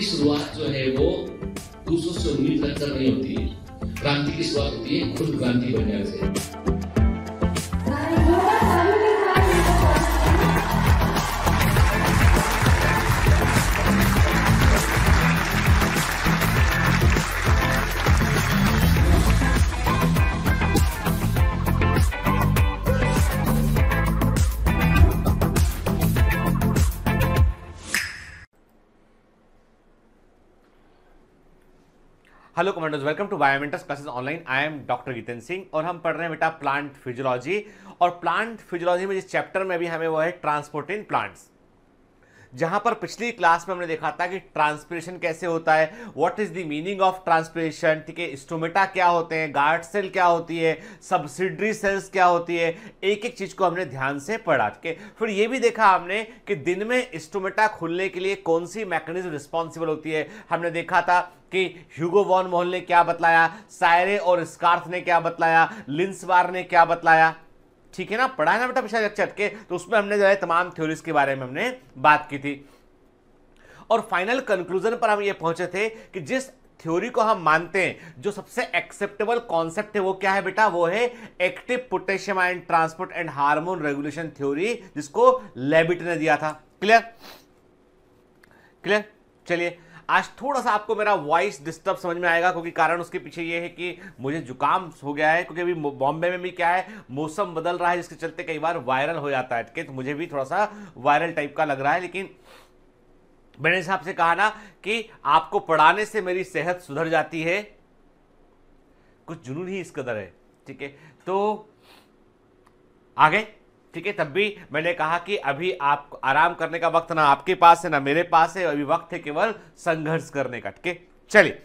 की शुरुआत जो है वो दूसरों से उम्मीद कर नहीं होती है क्रांति की शुरुआत होती है खुद क्रांति बनने से hello commandos welcome to biomentors classes online I am doctor Geetan Singh और हम पढ़ रहे हैं बेटा प्लांट फिजियोलॉजी और प्लांट फिजियोलॉजी में जिस चैप्टर में भी हमें वो है ट्रांसपोर्ट इन प्लांट्स जहां पर पिछली क्लास में हमने देखा था कि ट्रांसप्रेशन कैसे होता है what is the meaning of transpiration ठीक है स्टोमेटा क्या होते हैं गार्ड सेल क्या होती है सब्सिडरी सेल्स क्या होती है एक एक चीज को हमने ध्यान से पढ़ा ठीक है फिर ये भी देखा हमने कि दिन में स्टोमेटा खुलने के लिए कौन सी मैकेनिज्म रिस्पॉन्सिबल होती है हमने देखा था कि ह्यूगो वॉन मोहल ने क्या बतलाया सायरे और स्कार्थ ने क्या बतलाया लिंसवार ने क्या बतलाया ठीक है ना पढ़ा ना बेटा पिछले लेक्चर के तो उसमें हमने जो है तमाम थ्योरीज के बारे में हमने बात की थी और फाइनल कंक्लूजन पर हम ये पहुंचे थे कि जिस थ्योरी को हम मानते हैं जो सबसे एक्सेप्टेबल कॉन्सेप्ट है वो क्या है बेटा वो है active potassium ion transport and hormone regulation theory जिसको लेबिट ने दिया था क्लियर क्लियर चलिए आज थोड़ा सा आपको मेरा वॉइस डिस्टर्ब समझ में आएगा क्योंकि कारण उसके पीछे ये है कि मुझे जुकाम हो गया है क्योंकि अभी बॉम्बे में भी क्या है मौसम बदल रहा है जिसके चलते कई बार वायरल हो जाता है ठीक तो मुझे भी थोड़ा सा वायरल टाइप का लग रहा है लेकिन मैंने हिसाब से कहा ना कि आपको पढ़ाने से मेरी सेहत सुधर जाती है कुछ जुनून ही इस कदर है ठीक है तो आगे ठीक है तब भी मैंने कहा कि अभी आप आराम करने का वक्त ना आपके पास है ना मेरे पास है अभी वक्त है केवल संघर्ष करने का ठीक है चलिए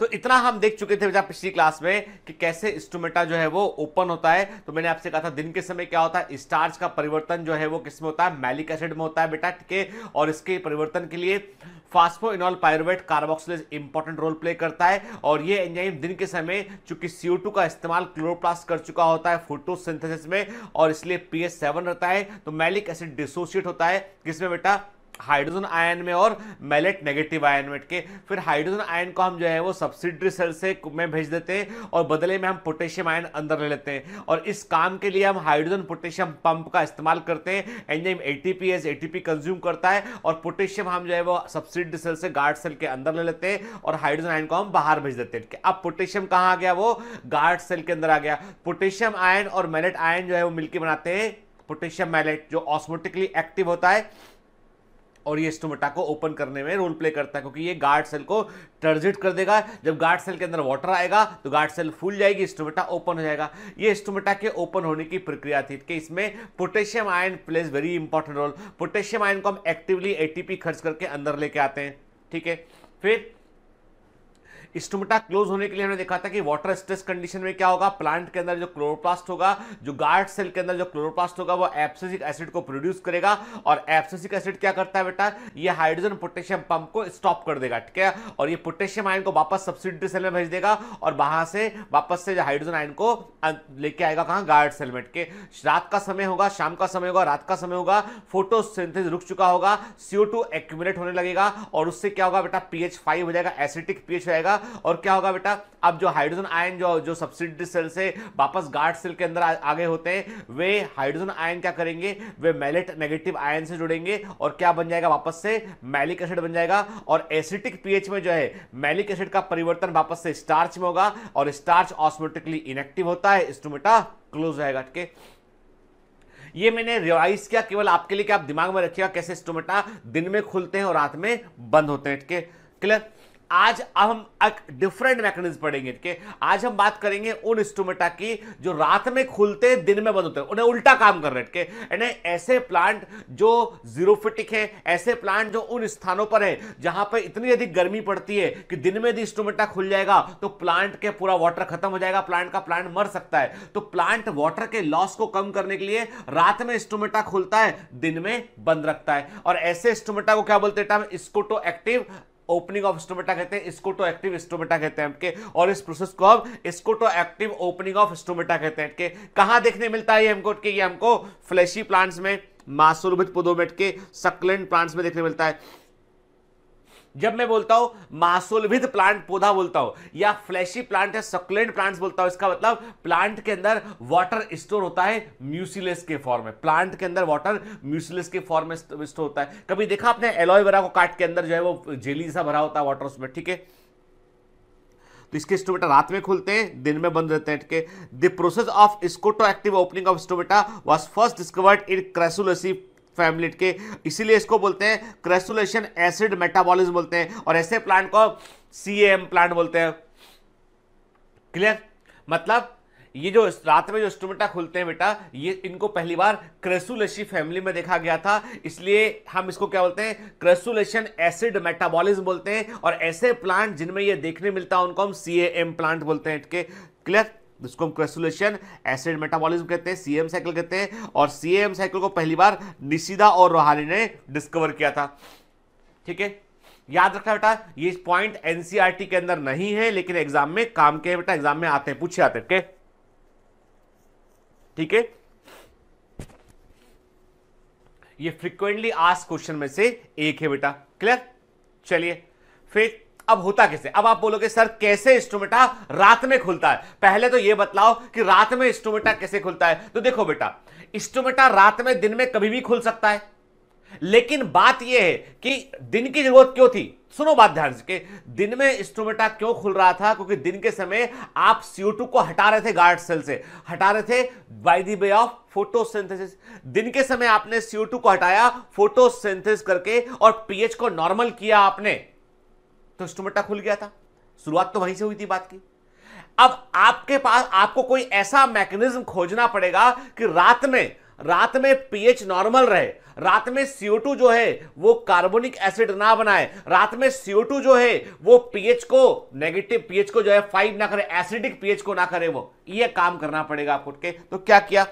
तो इतना हम देख चुके थे बेटा पिछली क्लास में कि कैसे इंस्ट्रोमेटा जो है वो ओपन होता है तो मैंने आपसे कहा था दिन के समय क्या होता है स्टार्च का परिवर्तन जो है वो किसमें होता है मैलिक एसिड में होता है बेटा ठीक है और इसके परिवर्तन के लिए phosphoenolpyruvate carboxylase important role play करता है और ये एंजाइम दिन के समय चूंकि CO2 का इस्तेमाल क्लोरोप्लास्ट कर चुका होता है फोटोसिंथेसिस में और इसलिए पी सेवन रहता है तो मैलिक एसिड डिसोसिएट होता है किसमें बेटा हाइड्रोजन आयन में और मेलेट नेगेटिव आयन में के फिर हाइड्रोजन आयन को हम जो है वो सब्सिडरी सेल से में भेज देते हैं और बदले में हम पोटेशियम आयन अंदर ले लेते हैं और इस काम के लिए हम हाइड्रोजन पोटेशियम पंप का इस्तेमाल करते हैं एंजाइम एटीपीएस एस एटीपी कंज्यूम करता है और पोटेशियम हम जो है वो सब्सिडरी सेल से गार्ड सेल के अंदर ले लेते हैं और हाइड्रोजन आयन को हम बाहर भेज देते हैं अब पोटेशियम कहाँ आ गया वो गार्ड सेल के अंदर आ गया पोटेशियम आयन और मेलेट आयन जो है वो मिलकर बनाते हैं पोटेशियम मैलेट जो ऑस्मोटिकली एक्टिव होता है और ये स्टोमेटा को ओपन करने में रोल प्ले करता है क्योंकि ये गार्ड सेल को टर्जिट कर देगा जब गार्ड सेल के अंदर वाटर आएगा तो गार्ड सेल फूल जाएगी स्टोमेटा ओपन हो जाएगा ये स्टोमेटा के ओपन होने की प्रक्रिया थी कि इसमें potassium ion plays very important role potassium ion को हम एक्टिवली एटीपी खर्च करके अंदर लेके आते हैं ठीक है फिर स्टोमेटा क्लोज होने के लिए हमने देखा था कि वाटर स्ट्रेस कंडीशन में क्या होगा प्लांट के अंदर जो क्लोरोप्लास्ट होगा जो गार्ड सेल के अंदर जो क्लोरोप्लास्ट होगा वो एप्सिक एसिड को प्रोड्यूस करेगा और एप्सिक एसिड क्या करता है बेटा ये हाइड्रोजन पोटेशियम पंप को स्टॉप कर देगा ठीक है और ये पोटेशियम आयन को वापस सब्सिडी सेल में भेज देगा और वहां से वापस से हाइड्रोजन आयन को अं-, लेके आएगा कहाँ गार्ड सेल में के रात का समय होगा शाम का समय होगा रात का समय होगा फोटो रुक चुका होगा सीओ टू होने लगेगा और उससे क्या होगा बेटा पीएच फाइव हो जाएगा एसिडिक पीएच हो जाएगा और क्या होगा बेटा अब जो हाइड्रोजन आयन जो जो सब्सिडी सेल से वापस गार्ड सेल के अंदर आ, आगे होते हैं वे हाइड्रोजन आयन क्या करेंगे वे मैलेट नेगेटिव आयन से जुड़ेंगे और क्या बन जाएगा वापस से मैलिक एसिड बन जाएगा और एसिटिक पीएच में जो है मैलिक एसिड का परिवर्तन वापस से स्टार्च में होगा और स्टार्च ऑस्मोटिकली इनेक्टिव होता है स्टोमेटा तो क्लोज रहेगा ठीक है ये मैंने रिवाइज किया केवल आपके लिए कि आप दिमाग में रखिएगा कैसे स्टोमेटा तो दिन में खुलते हैं और रात में बंद होते हैं ठीक है क्लियर आज हम एक डिफरेंट मैकेनिज्म पढ़ेंगे के आज हम बात करेंगे उन स्टोमेटा की जो रात में खुलते हैं दिन में बंद होते हैं उन्हें उल्टा काम कर रहे हैं के ऐसे प्लांट जो जीरोफिटिक है ऐसे प्लांट जो उन स्थानों पर है जहां पर इतनी अधिक गर्मी पड़ती है कि दिन में यदि स्टोमेटा खुल जाएगा तो प्लांट के पूरा वाटर खत्म हो जाएगा प्लांट का प्लांट मर सकता है तो प्लांट वाटर के लॉस को कम करने के लिए रात में स्टोमेटा खुलता है दिन में बंद रखता है और ऐसे स्टोमेटा को क्या बोलते हैं स्कोटो तो एक्टिव ओपनिंग ऑफ स्टोमेटा कहते हैं इसको तो एक्टिव स्टोमेटा कहते हैं के और इस प्रोसेस को हम इसको तो एक्टिव ओपनिंग ऑफ स्टोमेटा कहते हैं के कहां देखने मिलता है ये हमको के ये हमको फ्लैशी प्लांट्स में मासूरभित पौधों में के सकलेंट प्लांट्स में देखने मिलता है जब मैं बोलता हूं मासोलभिद प्लांट पौधा बोलता हूं या फ्लैशी प्लांट है सकुलेंट प्लांट्स बोलता हूं इसका मतलब प्लांट के अंदर वाटर स्टोर होता है म्यूसिलेस के फॉर्म में प्लांट के अंदर वाटर म्यूसिलेस के फॉर्म में स्टोर होता है कभी देखा आपने एलोवेरा को काट के अंदर जो है वो जेली जैसा भरा होता है वाटर उसमें ठीक है तो इसके स्टोमेटा रात में खुलते हैं दिन में बंद रहते हैं ठीक है the process of scotoactive opening of stomata was first discovered in crassulaceae family के इसीलिए इसको बोलते हैं क्रेसुलेशन एसिड मेटाबॉलिज्म बोलते हैं और ऐसे प्लांट को सी एम प्लांट बोलते हैं क्लियर मतलब ये जो रात में जो स्टोमेटा खुलते हैं बेटा ये इनको पहली बार क्रेसुलेशी फैमिली में देखा गया था इसलिए हम इसको क्या बोलते हैं क्रेसुलेशन एसिड मेटाबॉलिज्म बोलते हैं और ऐसे प्लांट जिनमें ये देखने मिलता है उनको हम सी प्लांट बोलते हैं क्लियर इसको हम क्रेसुलेशन एसिड मेटाबॉलिज्म कहते हैं सीएम साइकिल कहते हैं और सीएम साइकिल को पहली बार निशिदा और रोहानी ने डिस्कवर किया था ठीक है याद रखा बेटा ये पॉइंट एनसीईआरटी e के अंदर नहीं है लेकिन एग्जाम में काम के बेटा एग्जाम में आते हैं पूछे आते हैं ठीक है ये फ्रीक्वेंटली आज क्वेश्चन में से एक है बेटा क्लियर चलिए फिर अब होता कैसे अब आप बोलोगे सर कैसे स्टोमेटा रात में खुलता है पहले तो यह बतलाओ कि रात में स्टोमेटा कैसे खुलता है तो देखो बेटा स्टोमेटा रात में दिन में कभी भी खुल सकता है लेकिन बात यह है कि दिन की जरूरत क्यों थी सुनो बात ध्यान से दिन में स्टोमेटा क्यों खुल रहा था क्योंकि दिन के समय आप CO2 को हटा रहे थे गार्ड सेल से हटा रहे थे by the way of photosynthesis दिन के समय आपने CO2 को हटाया फोटोसिंथेसिस करके और पीएच को नॉर्मल किया आपने तो स्टोमेटा खुल गया था शुरुआत तो वहीं से हुई थी बात की अब आपके पास आपको कोई ऐसा मैकेनिज्म खोजना पड़ेगा कि रात में रात में पीएच नॉर्मल रहे रात में टू जो है वो कार्बोनिक एसिड ना बनाए रात में टू जो है वो पीएच को नेगेटिव पीएच को जो है फाइव ना करे एसिडिक पीएच को ना करे वो ये काम करना पड़ेगा आपको तो क्या किया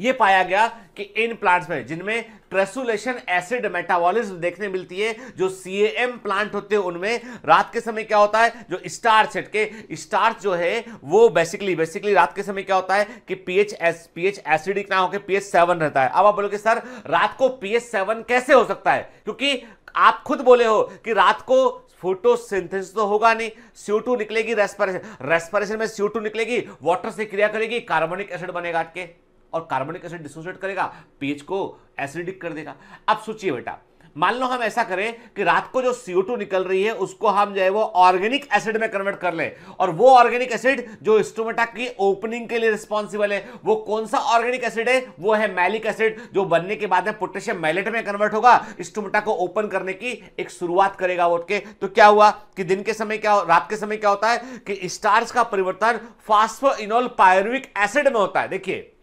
यह पाया गया कि इन प्लांट्स में जिनमें क्रेसुलेशन एसिड मेटाबॉलिज्म देखने मिलती है जो सीएएम प्लांट होते हैं उनमें रात के समय क्या होता है जो स्टार्च के स्टार्च जो है वो बेसिकली बेसिकली रात के समय क्या होता है कि पीएच एस पीएच एसिडिक ना होकर पीएच सेवन रहता है अब आप बोलोगे सर रात को पीएच सेवन कैसे हो सकता है क्योंकि आप खुद बोले हो कि रात को फोटोसिंथेसिस तो होगा नहीं सीओ निकलेगी रेस्पिरेशन रेस्पिरेशन में सीओ निकलेगी वाटर से क्रिया करेगी कार्बोनिक एसिड बनेगा अटके और कार्बनिक एसिड डिसोसिएट करेगा पीएच को एसिडिक कर देगा अब सोचिए बेटा मान लो हम ऐसा करें कि रात को जो CO2 निकल रही है उसको हम जो है वो ऑर्गेनिक एसिड में कन्वर्ट कर लें और वो ऑर्गेनिक एसिड जो स्टोमेटा की ओपनिंग के लिए रिस्पॉन्सिबल है वो कौन सा ऑर्गेनिक एसिड है वो है मैलिक एसिड जो बनने के बाद में पोटेशियम मैलेट में कन्वर्ट होगा स्टोमेटा को ओपन करने की एक शुरुआत करेगा उठ के तो क्या हुआ कि दिन के समय क्या रात के समय क्या होता है कि स्टार्स का परिवर्तन फास्फो इनोल पायरुविक एसिड में होता है देखिए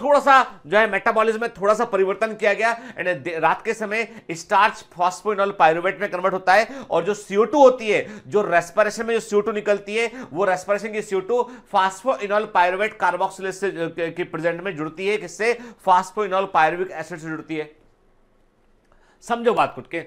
थोड़ा सा जो है मेटाबॉलिज्म में थोड़ा सा परिवर्तन किया गया एंड रात के समय स्टार्च फॉस्फोइनॉल पायरुवेट में कन्वर्ट होता है और जो सीओ होती है जो रेस्पिरेशन में जो सीओ निकलती है वो रेस्पिरेशन की सीओ फास्फोइनॉल पायरुवेट कार्बोक्सिलेज से के प्रेजेंट में जुड़ती है किससे फास्फोइनॉल पायरुविक एसिड से जुड़ती है समझो बात कुछ के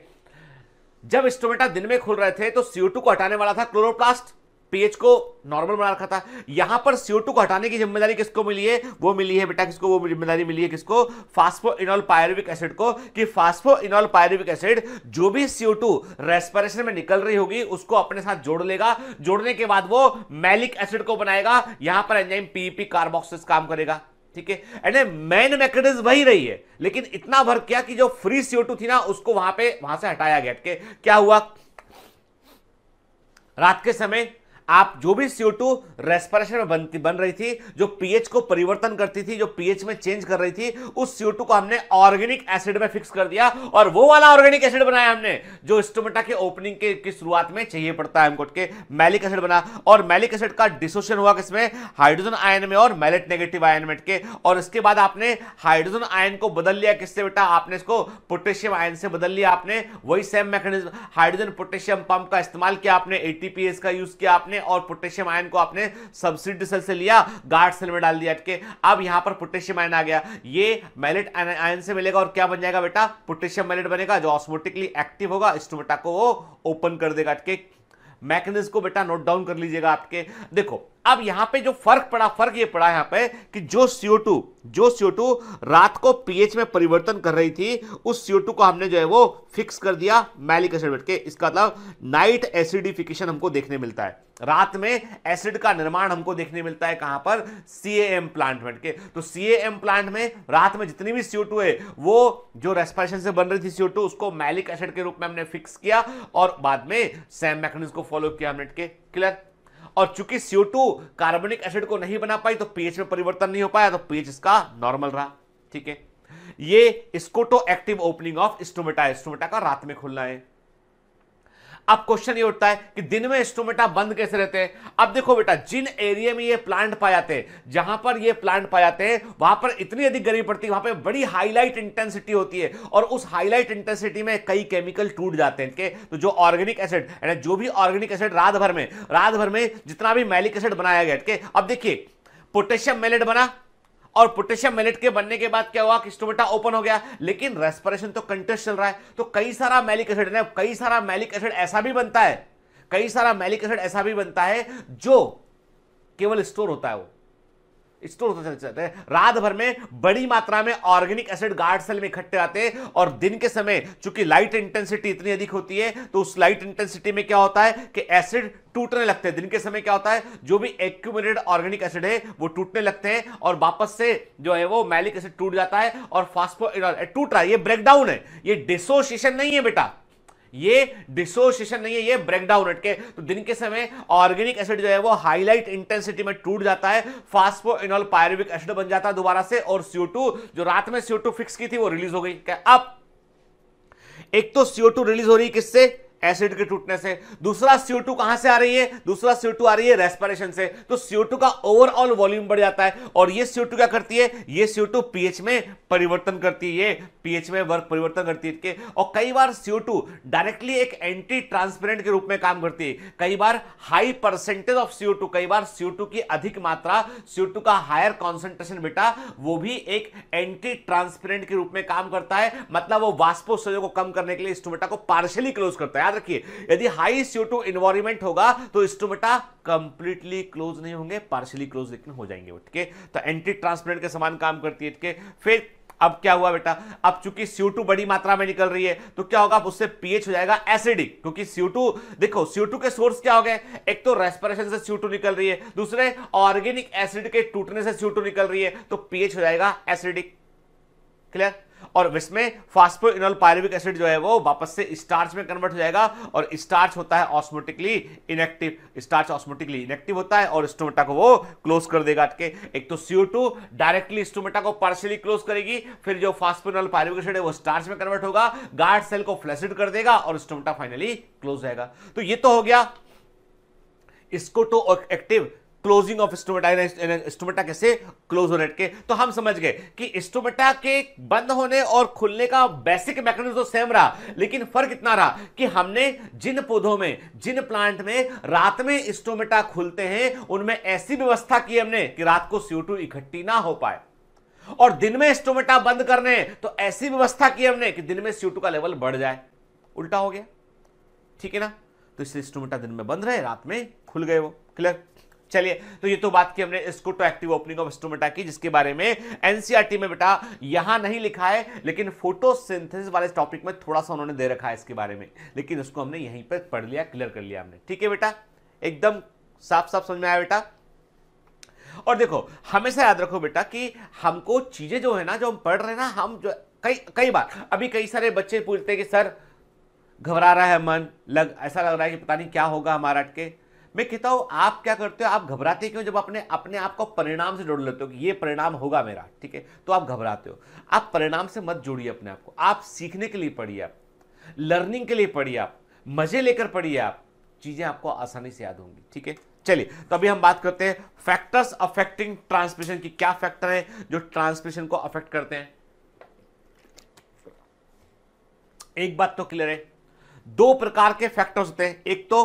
जब स्टोमेटा दिन में खुल रहे थे तो सीओ को हटाने वाला था क्लोरोप्लास्ट पीएच को नॉर्मल बना रखा था यहां पर सीओ को हटाने की जिम्मेदारी किसको मिली है वो मिली है बेटा किसको वो जिम्मेदारी मिली है किसको फास्फो इनोल पायरविक एसिड को कि फास्फो इनोल पायरविक एसिड जो भी सीओ रेस्पिरेशन में निकल रही होगी उसको अपने साथ जोड़ लेगा जोड़ने के बाद वो मैलिक एसिड को बनाएगा यहां पर एंजाइम पीईपी कार्बोक्सिस काम करेगा ठीक है एंड मेन मैकेनिज्म वही रही है लेकिन इतना भर किया कि जो फ्री सीओ थी ना उसको वहां पर वहां से हटाया गया क्या हुआ रात के समय आप जो भी सीओ टू रेस्परेशन में बनती बन रही थी जो पीएच को परिवर्तन करती थी जो पीएच में चेंज कर रही थी उस सीओ टू को हमने ऑर्गेनिक एसिड में फिक्स कर दिया और वो वाला ऑर्गेनिक एसिड बनाया हमने जो स्टोमेटा के ओपनिंग के, की शुरुआत में चाहिए पड़ता है हमको के मैलिक एसिड बना और मैलिक एसिड का डिसोशन हुआ किसमें हाइड्रोजन आयन में और मैलेट नेगेटिव आयन में के और इसके बाद आपने हाइड्रोजन आयन को बदल लिया किससे बेटा आपने इसको पोटेशियम आयन से बदल लिया आपने वही same mechanism hydrogen potassium pump का इस्तेमाल किया आपने एटीपीएस का यूज किया आपने आपने और पोटेशियम आयन को आपने सब्सिड सेल से लिया गार्ड सेल में डाल दिया अब यहां पर पोटेशियम आयन आ गया ये मैलेट आयन से मिलेगा और क्या बन जाएगा बेटा पोटेशियम मैलेट बनेगा जो ऑस्मोटिकली एक्टिव होगा स्टोमेटा को ओपन कर देगा अटके मैकेनिज्म को बेटा नोट डाउन कर लीजिएगा आपके देखो अब यहां पे जो फर्क पड़ा फर्क ये पड़ा यहां पे कि जो CO2 जो CO2 रात को पीएच में परिवर्तन कर रही थी उस CO2 को हमने जो है वो फिक्स कर दिया मैलिक एसिड बैठ के इसका मतलब नाइट एसिडिफिकेशन हमको देखने मिलता है रात में एसिड का निर्माण हमको देखने मिलता है कहां पर सीएएम प्लांट बैठ के तो सीएएम प्लांट में रात में जितनी भी CO2 है वो जो रेस्पिरेशन से बन रही थी CO2 उसको मैलिक एसिड के रूप में हमने फिक्स किया और बाद में सेम मैकेनिज्म को फॉलो किया हमने के क्लियर और चूंकि CO2 कार्बनिक एसिड को नहीं बना पाई तो पीएच में परिवर्तन नहीं हो पाया तो पीएच इसका नॉर्मल रहा ठीक है ये scotoactive opening of stomata stomata का रात में खुलना है अब क्वेश्चन ये उठता है कि दिन में स्टोमेटा बंद कैसे रहते हैं अब देखो बेटा जिन एरिया में ये प्लांट पाए जाते हैं जहां पर ये प्लांट पाए जाते हैं वहां पर इतनी अधिक गर्मी पड़ती है वहां पर बड़ी हाईलाइट इंटेंसिटी होती है और उस हाईलाइट इंटेंसिटी में कई केमिकल टूट जाते हैं के? तो जो ऑर्गेनिक एसिड यानी जो भी ऑर्गेनिक एसिड रात भर में रात भर में जितना भी मैलिक एसिड बनाया गया अब देखिए पोटेशियम मेलेट बना और पोटेशियम मेलेट के बनने के बाद क्या हुआ कि स्टोमेटा ओपन हो गया लेकिन रेस्पिरेशन तो कंटेस्ट चल रहा है तो कई सारा मैलिक एसिड है कई सारा मैलिक एसिड ऐसा भी बनता है कई सारा मैलिक एसिड ऐसा भी बनता है जो केवल स्टोर होता है वो स्टोर होते चले जाते हैं रात भर में बड़ी मात्रा में ऑर्गेनिक एसिड गार्ड सेल में इकट्ठे आते हैं और दिन के समय चूंकि लाइट इंटेंसिटी इतनी अधिक होती है तो उस लाइट इंटेंसिटी में क्या होता है कि एसिड टूटने लगते हैं दिन के समय क्या होता है जो भी एक्यूमुलेटेड ऑर्गेनिक एसिड है वो टूटने लगते हैं और वापस से जो है वो मैलिक एसिड टूट जाता है और फास्फो टूट रहा है ये ब्रेकडाउन है ये डिसोसिएशन नहीं है बेटा ये डिसोसिएशन नहीं है ये ब्रेकडाउन हटके तो दिन के समय ऑर्गेनिक एसिड जो है वो हाईलाइट इंटेंसिटी में टूट जाता है फास्फो इनोल पायरविक एसिड बन जाता है दोबारा से और सीओ जो रात में सीओ फिक्स की थी वो रिलीज हो गई क्या अब एक तो सीओ रिलीज हो रही है किससे एसिड के टूटने से दूसरा सीओ टू कहां से आ रही है दूसरा सीओ टू आ रही है रेस्पिरेशन से तो सीओ टू का ओवरऑल वॉल्यूम बढ़ जाता है और ये सीओ टू क्या करती है ये सीओ टू पीएच में परिवर्तन करती है पीएच में वर्क परिवर्तन करती है और कई बार सीओ टू डायरेक्टली एक एंटी ट्रांसपेरेंट के रूप में काम करती है कई बार high percentage of CO two कई बार सीओ टू की अधिक मात्रा सीओ टू का हायर कॉन्सेंट्रेशन बेटा वो भी एक एंटी ट्रांसपेरेंट के रूप में काम करता है मतलब वो वाष्पोत्सर्जन को कम करने के लिए इस को पार्शियली क्लोज करता है रखिए यदि हाई सीओ टू इन्वायरमेंट होगा तो स्टोमेटा कंप्लीटली क्लोज नहीं होंगे पार्शियली क्लोज लेकिन हो जाएंगे ठीक है तो एंटी ट्रांसपेरेंट के समान काम करती है ठीक है फिर अब क्या हुआ बेटा अब चूंकि CO2 बड़ी मात्रा में निकल रही है तो क्या होगा उससे pH हो जाएगा एसिडिक क्योंकि CO2 देखो CO2 के सोर्स क्या हो गए एक तो रेस्पिरेशन से CO2 निकल रही है दूसरे ऑर्गेनिक एसिड के टूटने से CO2 निकल रही है तो pH हो जाएगा एसिडिक क्लियर और इसमें फास्फोइनोल पायरविक एसिड जो है वो वापस से स्टार्च में कन्वर्ट हो जाएगा और स्टार्च होता है osmotically inactive starch osmotically inactive होता है और स्टोमेटा को वो क्लोज कर देगा के एक तो सीओ डायरेक्टली स्टोमेटा को पार्शली क्लोज करेगी फिर जो फास्फोनल पायरुविक एसिड है वो स्टार्च में कन्वर्ट होगा गार्ड सेल को फ्लैसिड कर देगा और स्टोमेटा फाइनली क्लोज रहेगा तो ये तो हो गया इसको तो active closing of stomata stomata कैसे क्लोज होने के तो हम समझ गए कि स्टोमेटा के बंद होने और खुलने का बेसिक मैकेनिज्म तो सेम रहा लेकिन फर्क इतना रहा कि हमने जिन पौधों में जिन प्लांट में रात में स्टोमेटा खुलते हैं उनमें ऐसी व्यवस्था की हमने कि रात को सीओ इकट्ठी ना हो पाए और दिन में स्टोमेटा बंद करने तो ऐसी व्यवस्था की हमने कि दिन में सीओ का लेवल बढ़ जाए उल्टा हो गया ठीक है ना तो इसलिए स्टोमेटा दिन में बंद रहे रात में खुल गए वो क्लियर चलिए तो ये तो बात की हमने scotoactive opening of stomata की जिसके बारे में एनसीआरटी e में बेटा यहां नहीं लिखा है लेकिन फोटोसिंथेसिस वाले टॉपिक में थोड़ा सा उन्होंने दे रखा है इसके बारे में लेकिन उसको हमने यहीं पर पढ़ लिया क्लियर कर लिया हमने ठीक है बेटा एकदम साफ साफ समझ में आया बेटा और देखो हमेशा याद रखो बेटा कि हमको चीजें जो है ना जो हम पढ़ रहे हैं ना हम जो कई कई बार अभी कई सारे बच्चे पूछते हैं कि सर घबरा रहा है मन लग ऐसा लग रहा है कि पता नहीं क्या होगा हमारा अटके मैं कहता हूं आप क्या करते हो आप घबराते क्यों जब अपने अपने आप को परिणाम से जोड़ लेते हो कि ये परिणाम होगा मेरा ठीक है तो आप घबराते हो आप परिणाम से मत जोड़िए अपने आप को आप सीखने के लिए पढ़िए आप लर्निंग के लिए पढ़िए आप मजे लेकर पढ़िए आप चीजें आपको आसानी से याद होंगी ठीक है चलिए तो अभी हम बात करते हैं फैक्टर्स अफेक्टिंग ट्रांसमिशन की क्या फैक्टर है जो ट्रांसमिशन को अफेक्ट करते हैं एक बात तो क्लियर है दो प्रकार के फैक्टर्स होते हैं एक तो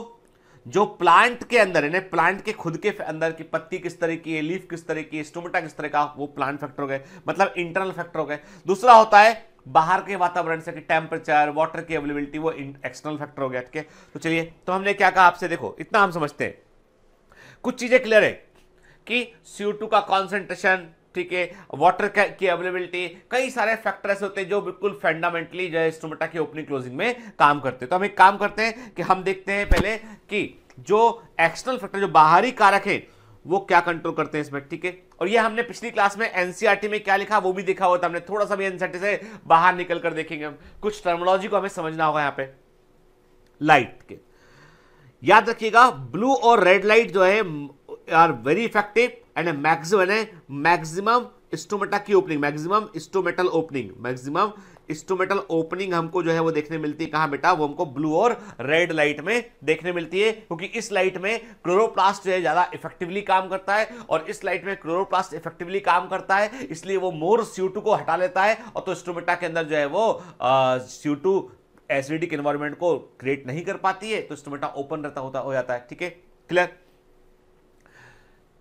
जो प्लांट के अंदर यानी प्लांट के खुद के अंदर की पत्ती किस तरह की है लीफ किस तरह की है स्टोमेटा किस तरह का वो प्लांट फैक्टर हो गए मतलब इंटरनल फैक्टर हो गए दूसरा होता है बाहर के वातावरण से कि टेम्परेचर वाटर की अवेलेबिलिटी वो एक्सटर्नल फैक्टर हो गया ठीक है तो चलिए तो हमने क्या कहा आपसे देखो इतना हम समझते हैं कुछ चीज़ें क्लियर है कि सीओ का कॉन्सेंट्रेशन ठीक है वाटर की अवेलेबिलिटी कई सारे फैक्टर ऐसे होते हैं जो बिल्कुल फंडामेंटली जो है स्टोमेटा के ओपनिंग क्लोजिंग में काम करते हैं तो हम एक काम करते हैं कि हम देखते हैं पहले कि जो एक्सटर्नल फैक्टर जो बाहरी कारक है वो क्या कंट्रोल करते हैं इसमें ठीक है और ये हमने पिछली क्लास में एनसीआरटी e में क्या लिखा वो भी देखा हुआ था हमने थोड़ा सा भी एनसीआरटी e से बाहर निकल कर देखेंगे हम कुछ टर्मोलॉजी को हमें समझना होगा यहाँ पे लाइट के याद रखिएगा ब्लू और रेड लाइट जो है are very effective and maximum है मैक्सिमम स्टोमेटा की opening maximum stomatal opening maximum stomatal opening हमको जो है वो देखने मिलती है कहाँ बेटा वो हमको ब्लू और रेड लाइट में देखने मिलती है क्योंकि इस लाइट में क्लोरोप्लास्ट जो है ज़्यादा इफेक्टिवली काम करता है और इस लाइट में क्लोरोप्लास्ट इफेक्टिवली काम करता है इसलिए वो मोर सीटू को हटा लेता है और तो स्टोमेटा के अंदर जो है वो सीटू एसिडिक एनवायरमेंट को क्रिएट नहीं कर पाती है तो स्टोमेटा ओपन रहता होता हो जाता है ठीक है क्लियर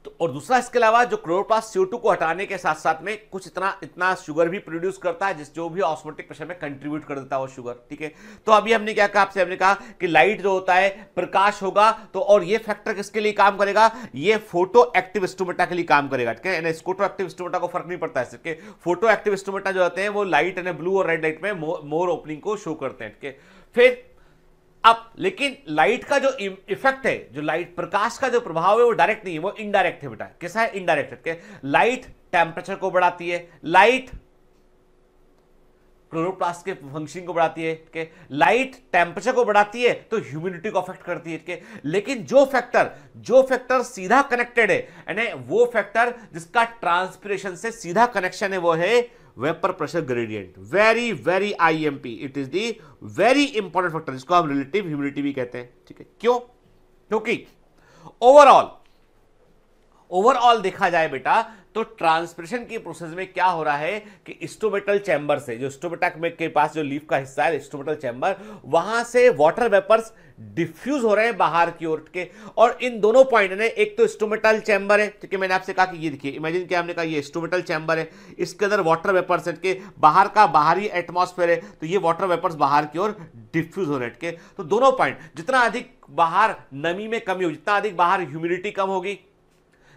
तो और दूसरा इसके अलावा जो क्लोरोप्लास्ट सीओ को हटाने के साथ साथ में कुछ इतना इतना शुगर भी प्रोड्यूस करता है जिस जो भी ऑस्मोटिक प्रेशर में कंट्रीब्यूट कर देता है वो शुगर ठीक है तो अभी हमने क्या कहा आपसे हमने कहा कि लाइट जो होता है प्रकाश होगा तो और ये फैक्टर किसके लिए काम करेगा ये फोटो एक्टिव स्टोमेटा के लिए काम करेगा ठीक है स्कोटो एक्टिव स्टोमेटा को फर्क नहीं पड़ता है इसके फोटो एक्टिव स्टोमेटा जो होते हैं वो लाइट यानी ब्लू और रेड लाइट में मोर ओपनिंग को शो करते हैं ठीक है फिर अब लेकिन लाइट का जो इफेक्ट है जो लाइट प्रकाश का जो प्रभाव है वो डायरेक्ट नहीं है वो इनडायरेक्ट है बेटा कैसा है इनडायरेक्ट है लाइट टेम्परेचर को बढ़ाती है लाइट क्लोरोप्लास्ट के फंक्शन को बढ़ाती है के लाइट टेम्परेचर को बढ़ाती है तो ह्यूमिडिटी को अफेक्ट करती है के लेकिन जो फैक्टर जो फैक्टर सीधा कनेक्टेड है यानी वो फैक्टर जिसका ट्रांसपिरेशन से सीधा कनेक्शन है वो है vapour pressure gradient very very I M P it is the very important factor जिसको हम रिलेटिव ह्यूमिडिटी भी कहते हैं ठीक है क्यों क्योंकि ओवरऑल ओवरऑल देखा जाए बेटा तो ट्रांसप्रेशन की प्रोसेस में क्या हो रहा है कि स्टोमेटल चैम्बर से जो स्टोमेटक में के पास जो लीफ का हिस्सा है स्टोमेटल चैम्बर वहां से वाटर वेपर्स डिफ्यूज हो रहे हैं बाहर की ओर के और इन दोनों पॉइंट ने एक तो स्टोमेटल चैम्बर है ठीक है मैंने आपसे कहा कि ये देखिए इमेजिन किया हमने कहा ये स्टोमेटल चैम्बर है इसके अंदर वाटर वेपर्स है के बाहर का बाहरी एटमोसफेयर है तो ये वाटर वेपर्स बाहर की ओर डिफ्यूज हो रहे हैं तो दोनों पॉइंट जितना अधिक बाहर नमी में कमी होगी जितना अधिक बाहर ह्यूमिडिटी कम होगी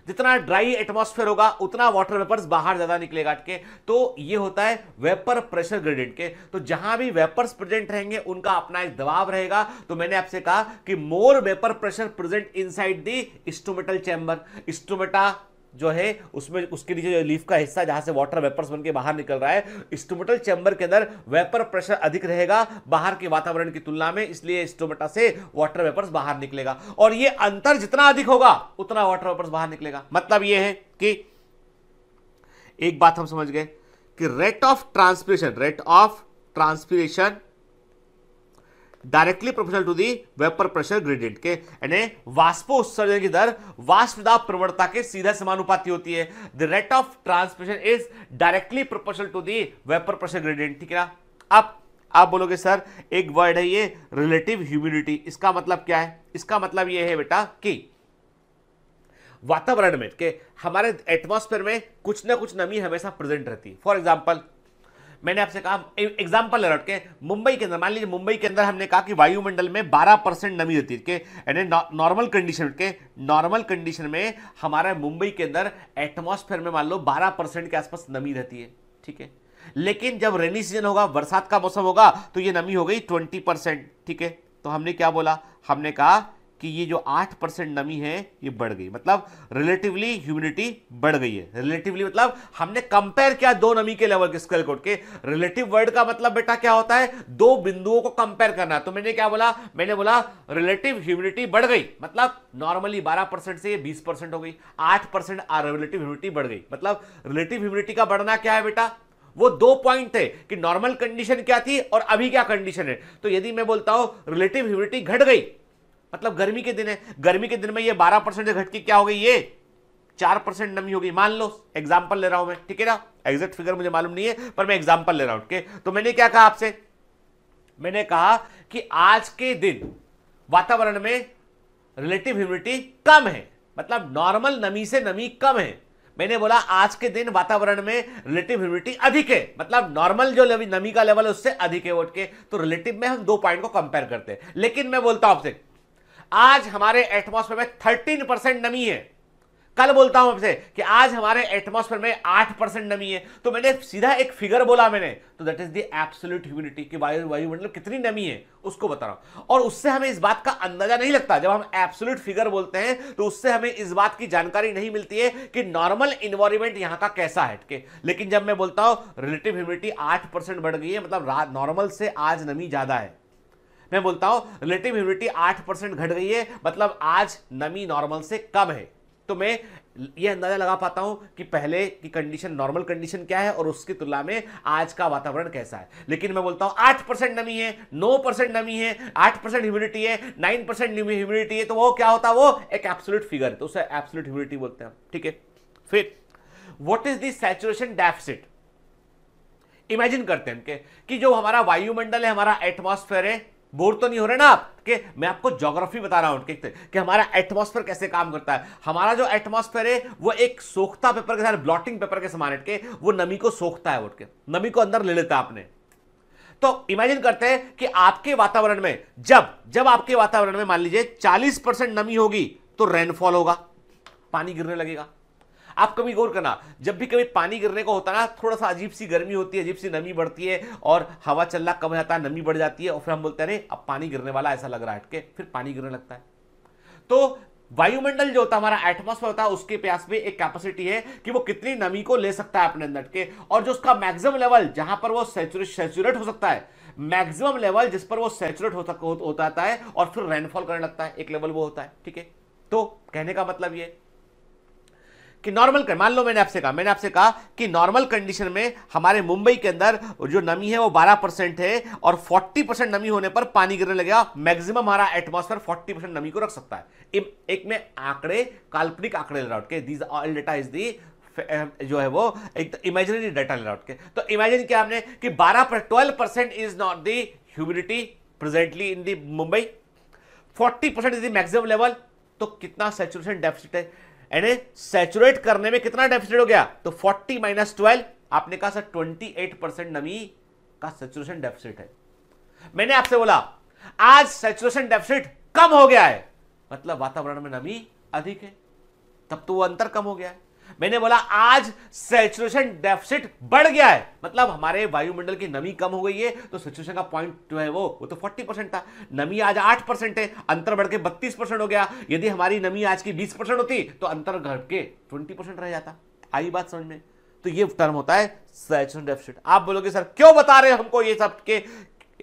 जितना ड्राई एटमॉस्फेयर होगा उतना वाटर वेपर्स बाहर ज़्यादा निकलेगा अटके तो ये होता है वेपर प्रेशर ग्रेडियंट के तो जहां भी वेपर्स प्रेजेंट रहेंगे उनका अपना एक दबाव रहेगा तो मैंने आपसे कहा कि more vapour pressure present inside the stomatal chamber stomata जो है उसमें उसके नीचे जो लीफ का हिस्सा जहां से वाटर वेपर्स बनकर बाहर निकल रहा है स्टोमेटल चैम्बर के अंदर वेपर प्रेशर अधिक रहेगा बाहर के वातावरण की तुलना में इसलिए स्टोमेटा से वाटर वेपर्स बाहर निकलेगा और ये अंतर जितना अधिक होगा उतना वाटर वेपर्स बाहर निकलेगा मतलब ये है कि एक बात हम समझ गए कि rate of transpiration rate of transpiration directly proportional to the vapour pressure gradient के यानी वाष्पो उत्सर्जन की दर वाष्प दाब प्रवणता के सीधा समानुपाती होती है the rate of transpiration is directly proportional to the vapour pressure gradient ठीक है ना अब आप बोलोगे सर एक वर्ड है ये रिलेटिव ह्यूमिडिटी इसका मतलब क्या है इसका मतलब ये है बेटा कि वातावरण में के हमारे एटमॉस्फेयर में कुछ ना कुछ नमी हमेशा प्रेजेंट रहती है फॉर एग्जांपल मैंने आपसे कहा एग्जाम्पल रट के मुंबई के अंदर मान लीजिए मुंबई के अंदर हमने कहा कि वायुमंडल में 12 परसेंट नमी होती है यानी नॉर्मल कंडीशन के नॉर्मल कंडीशन में हमारे मुंबई के अंदर एटमोस्फेयर में मान लो 12 परसेंट के आसपास नमी रहती है ठीक है लेकिन जब रेनी सीजन होगा बरसात का मौसम होगा तो ये नमी हो गई ट्वेंटी परसेंट ठीक है तो हमने क्या बोला हमने कहा कि ये जो आठ परसेंट नमी है ये बढ़ गई मतलब रिलेटिवली ह्यूमिडिटी बढ़ गई है रिलेटिवली मतलब हमने कंपेयर किया दो नमी के लेवल के स्केल कोड के रिलेटिव वर्ड का मतलब बेटा क्या होता है दो बिंदुओं को कंपेयर करना तो मैंने क्या बोला मैंने बोला रिलेटिव ह्यूमिडिटी बढ़ गई मतलब नॉर्मली बारह परसेंट से बीस परसेंट हो गई आठ परसेंट रिलेटिव ह्यूमिडिटी बढ़ गई मतलब रिलेटिव ह्यूमिडिटी का बढ़ना क्या है बेटा वो दो पॉइंट थे कि नॉर्मल कंडीशन क्या थी और अभी क्या कंडीशन है तो यदि मैं बोलता हूं रिलेटिव ह्यूमिडिटी घट गई मतलब गर्मी के दिन है गर्मी के दिन में ये बारह परसेंट से घटके क्या हो गई ये चार परसेंट नमी होगी मान लो एग्जाम्पल ले रहा हूं मैं ठीक है ना एग्जैक्ट फिगर मुझे मालूम नहीं है पर मैं एग्जाम्पल ले रहा हूं तो मैंने क्या कहा आपसे मैंने कहा कि आज के दिन वातावरण में रिलेटिव ह्यूमिडिटी कम है मतलब नॉर्मल नमी से नमी कम है मैंने बोला आज के दिन वातावरण में रिलेटिव ह्यूमिडिटी अधिक है मतलब नॉर्मल जो नमी का लेवल है उससे अधिक है वोट के तो रिलेटिव में हम दो पॉइंट को कंपेयर करते हैं लेकिन मैं बोलता हूं आपसे आज हमारे एटमॉस्फेयर में थर्टीन परसेंट नमी है कल बोलता हूं आपसे कि आज हमारे एटमॉस्फेयर में आठ परसेंट नमी है तो मैंने सीधा एक फिगर बोला मैंने तो that is the absolute humidity कि वायु वायुमंडल कितनी नमी है उसको बता रहा हूं और उससे हमें इस बात का अंदाजा नहीं लगता जब हम एब्सोल्यूट फिगर बोलते हैं तो उससे हमें इस बात की जानकारी नहीं मिलती है कि नॉर्मल इन्वायरमेंट यहां का कैसा है के लेकिन जब मैं बोलता हूं रिलेटिव ह्यूमिडिटी आठ बढ़ गई है मतलब नॉर्मल से आज नमी ज्यादा है मैं बोलता हूं रिलेटिव ह्यूमिडिटी आठ परसेंट घट गई है मतलब आज नमी नॉर्मल से कम है तो मैं यह अंदाजा लगा पाता हूं कि पहले की कंडीशन नॉर्मल कंडीशन क्या है और उसकी तुलना में आज का वातावरण कैसा है लेकिन मैं बोलता हूं आठ परसेंट नमी है नौ परसेंट नमी है आठ परसेंट ह्यूमिडिटी है नाइन परसेंट ह्यूमिडिटी है तो वो क्या होता है वो एक एब्सोल्यूट फिगर है तो उसे एब्सोल्यूट ह्यूमिडिटी बोलते हैं ठीक है फिर what is this saturation deficit imagine करते हैं कि जो हमारा वायुमंडल है हमारा एटमोस्फेयर है बोर तो नहीं हो रहे ना आप कि मैं आपको जोग्राफी बता रहा हूं कि हमारा एटमॉस्फेयर कैसे काम करता है हमारा जो एटमॉस्फेयर है वो एक सोखता पेपर के साथ ब्लॉटिंग पेपर के समान के वो नमी को सोखता है उठ के नमी को अंदर ले लेता है आपने तो इमेजिन करते हैं कि आपके वातावरण में जब जब आपके वातावरण में मान लीजिए 40 परसेंट नमी होगी तो रेनफॉल होगा पानी गिरने लगेगा आप कभी गौर करना जब भी कभी पानी गिरने को होता ना थोड़ा सा अजीब सी गर्मी होती है अजीब सी नमी बढ़ती है और हवा चलना कम जाता है नमी बढ़ जाती है और फिर हम बोलते हैं अरे अब पानी गिरने वाला ऐसा लग रहा है हटके फिर पानी गिरने लगता है तो वायुमंडल जो होता है हमारा एटमोसफेयर होता है उसके प्यास में एक कैपेसिटी है कि वो कितनी नमी को ले सकता है अपने अंदर के और जो उसका मैक्सिमम लेवल जहां पर वो सेचुरेट हो सकता है मैक्सिमम लेवल जिस पर वो सेचुरेट हो, हो, होता है और फिर रेनफॉल करने लगता है एक लेवल वो होता है ठीक है तो कहने का मतलब ये कि नॉर्मल कर मान लो मैंने आपसे कहा मैंने आपसे कहा कि नॉर्मल कंडीशन में हमारे मुंबई के अंदर जो नमी है वो 12 परसेंट है और 40 परसेंट नमी होने पर पानी गिरने लगेगा मैक्सिमम हमारा एटमॉस्फेयर 40 परसेंट नमी को रख सकता है एक में आंकड़े काल्पनिक आंकड़े लगा के these all data is the जो है वो एक इमेजिनरी डेटा लगा के तो इमेजिन तो किया हमने कि बारह twelve percent is not the humidity presently in the Mumbai forty percent is the maximum level तो कितना सेचुरेशन डेफिसिट है यानी सेचुरेट करने में कितना डेफिसिट हो गया तो 40 माइनस ट्वेल्व आपने कहा सर 28 परसेंट नमी का सेचुरेशन डेफिसिट है मैंने आपसे बोला आज सेचुरेशन डेफिसिट कम हो गया है मतलब वातावरण में नमी अधिक है तब तो वो अंतर कम हो गया है मैंने बोला आज सेचुरेशन डेफिसिट बढ़ गया है मतलब हमारे वायुमंडल की नमी कम हो गई है तो सेचुरेशन का पॉइंट जो है वो वो तो 40 परसेंट था नमी आज 8 परसेंट है अंतर बढ़ के 32 परसेंट हो गया यदि हमारी नमी आज की 20 परसेंट होती तो अंतर घट के 20 परसेंट रह जाता आई बात समझ में तो ये टर्म होता है सेचुरेशन डेफिसिट आप बोलोगे सर क्यों बता रहे हमको ये सब के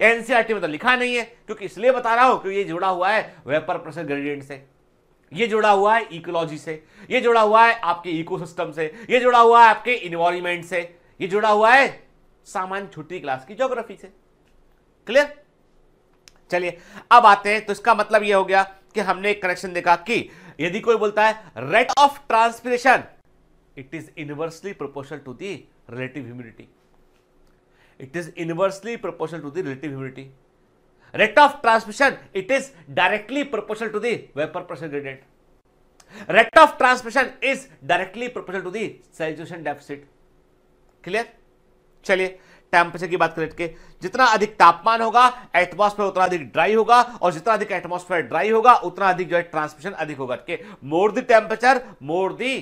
एनसीआरटी में तो लिखा नहीं है क्योंकि इसलिए बता रहा हूं क्योंकि ये जुड़ा हुआ है वेपर प्रेशर ग्रेडियंट से ये जुड़ा हुआ है इकोलॉजी से ये जुड़ा हुआ है आपके इकोसिस्टम से ये जुड़ा हुआ है आपके इन्वायरमेंट से ये जुड़ा हुआ है सामान्य छुट्टी क्लास की ज्योग्राफी से क्लियर चलिए अब आते हैं तो इसका मतलब यह हो गया कि हमने एक कनेक्शन देखा कि यदि कोई बोलता है rate of transpiration it is inversely proportional to the relative humidity it is inversely proportional to the relative humidity rate of transpiration it is directly proportional to the vapour pressure gradient rate of transpiration is directly proportional to the saturation deficit clear चलिए temperature की बात करें जितना अधिक तापमान होगा atmosphere उतना अधिक ड्राई होगा और जितना अधिक एटमॉस्फेयर ड्राई होगा उतना अधिक जो है ट्रांसमिशन अधिक होगा के more the temperature more the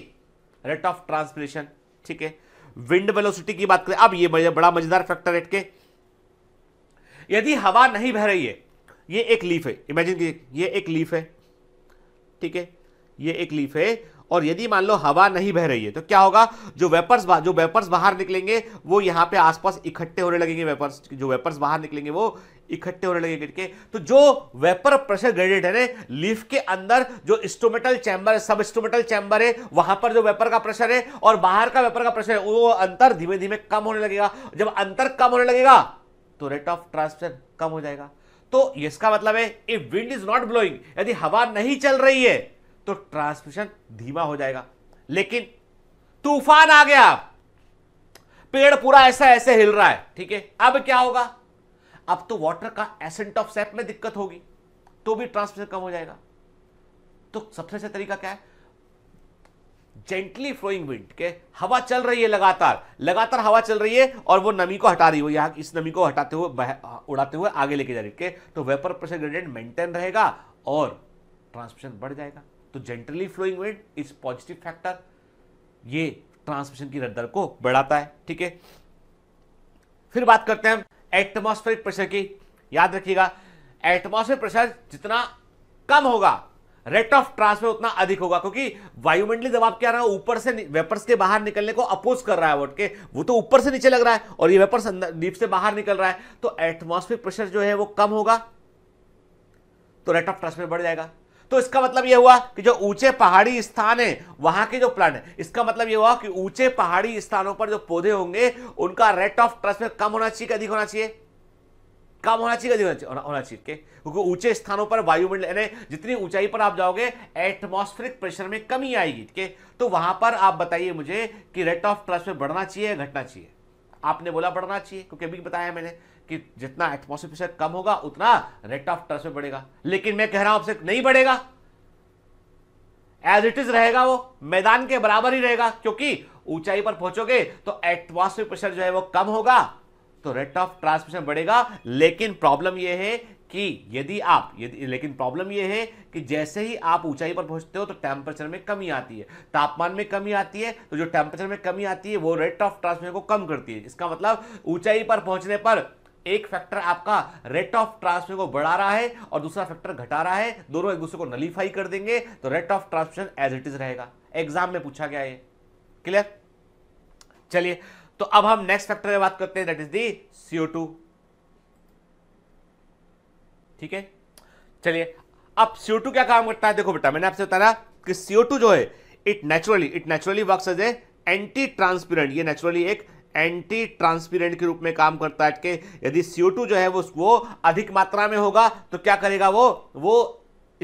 rate of transpiration ठीक है विंड वेलोसिटी की बात करें अब ये बड़ा मजेदार फैक्टर है के यदि हवा नहीं बह रही है ये एक लीफ है इमेजिन कीजिए ये एक लीफ है ठीक है ये एक लीफ है और यदि मान लो हवा नहीं बह रही है तो क्या होगा जो वेपर्स जो वेपर्स बाहर निकलेंगे वो यहाँ पे आसपास इकट्ठे होने लगेंगे वेपर्स जो वेपर्स बाहर निकलेंगे वो इकट्ठे होने लगेंगे के तो जो वेपर प्रेशर ग्रेडियंट है ना लीफ के अंदर जो stomatal chamber substomatal chamber है वहां पर जो वेपर का प्रेशर है और बाहर का वेपर का प्रेशर है वो अंतर धीमे धीमे कम होने लगेगा जब अंतर कम होने लगेगा तो रेट ऑफ ट्रांसमिशन कम हो जाएगा तो इसका मतलब है if wind is not blowing यदि हवा नहीं चल रही है तो ट्रांसमिशन धीमा हो जाएगा लेकिन तूफान आ गया पेड़ पूरा ऐसा ऐसे हिल रहा है ठीक है अब क्या होगा अब तो वाटर का एसेंट ऑफ सेप में दिक्कत होगी तो भी ट्रांसमिशन कम हो जाएगा तो सबसे अच्छा तरीका क्या है जेंटली फ्लोइंग विंड के हवा चल रही है लगातार लगातार हवा चल रही है और वो नमी को हटा रही है यहाँ इस नमी को हटाते हुए उड़ाते हुए आगे लेके जा रही है तो वेपर प्रेशर ग्रेडियंट मेंटेन रहेगा और ट्रांसमिशन बढ़ जाएगा तो gently flowing wind is positive factor ये ट्रांसमिशन की दर को बढ़ाता है ठीक है फिर बात करते हैं एटमोस्फेरिक प्रेशर की याद रखिएगा एटमोस्फेरिक प्रेशर जितना कम होगा रेट ऑफ ट्रांसफर उतना अधिक होगा क्योंकि जब दबाव क्या रहा है ऊपर से वेपर्स के बाहर निकलने को अपोज कर रहा है वोट के वो तो ऊपर से नीचे लग रहा है और ये वेपर्स डीप से बाहर निकल रहा है तो एटमॉस्फेरिक प्रेशर जो है वो कम होगा तो रेट ऑफ ट्रांसफर बढ़ जाएगा तो इसका मतलब यह हुआ कि जो ऊंचे पहाड़ी स्थान है वहां के जो प्लांट है इसका मतलब यह हुआ कि ऊंचे पहाड़ी स्थानों पर जो पौधे होंगे उनका रेट ऑफ ट्रांसफर कम होना चाहिए अधिक होना चाहिए कम होना चाहिए होना, होना चाहिए के क्योंकि ऊंचे स्थानों पर वायुमंडल यानी जितनी ऊंचाई पर आप जाओगे एटमॉस्फेरिक प्रेशर में कमी आएगी ठीक है तो वहां पर आप बताइए मुझे कि रेट ऑफ ट्रांसफर बढ़ना चाहिए या घटना चाहिए आपने बोला बढ़ना चाहिए क्योंकि अभी बताया मैंने कि जितना एटमोसफेयर प्रेशर कम होगा उतना रेट ऑफ ट्रस्ट बढ़ेगा लेकिन मैं कह रहा हूं आपसे नहीं बढ़ेगा एज इट इज रहेगा वो मैदान के बराबर ही रहेगा क्योंकि ऊंचाई पर पहुंचोगे तो एटमॉस्फेयर प्रेशर जो है वो कम होगा तो रेट ऑफ ट्रांसमिशन बढ़ेगा लेकिन प्रॉब्लम यह है कि यदि आप यदि लेकिन प्रॉब्लम यह है कि जैसे ही आप ऊंचाई पर पहुंचते हो तो टेम्परेचर में कमी आती है तापमान में कमी आती है तो जो टेम्परेचर में कमी आती है वो रेट ऑफ ट्रांसमिशन को कम करती है इसका मतलब ऊंचाई पर पहुंचने पर एक फैक्टर आपका रेट ऑफ ट्रांसमिशन को बढ़ा रहा है और दूसरा फैक्टर घटा रहा है दोनों एक दूसरे को नलीफाई कर देंगे तो rate of transpiration as it is रहेगा एग्जाम में पूछा गया है क्लियर चलिए तो अब हम नेक्स्ट फैक्टर में बात करते हैं that is the CO two ठीक है चलिए अब सीओ टू क्या काम करता है देखो बेटा मैंने आपसे बताया कि सीओ टू जो है it naturally it naturally work as a antitranspirant ये नेचुरली एक एंटी ट्रांसपेरेंट के रूप में काम करता है यदि सीओ टू जो है वो वो अधिक मात्रा में होगा तो क्या करेगा वो वो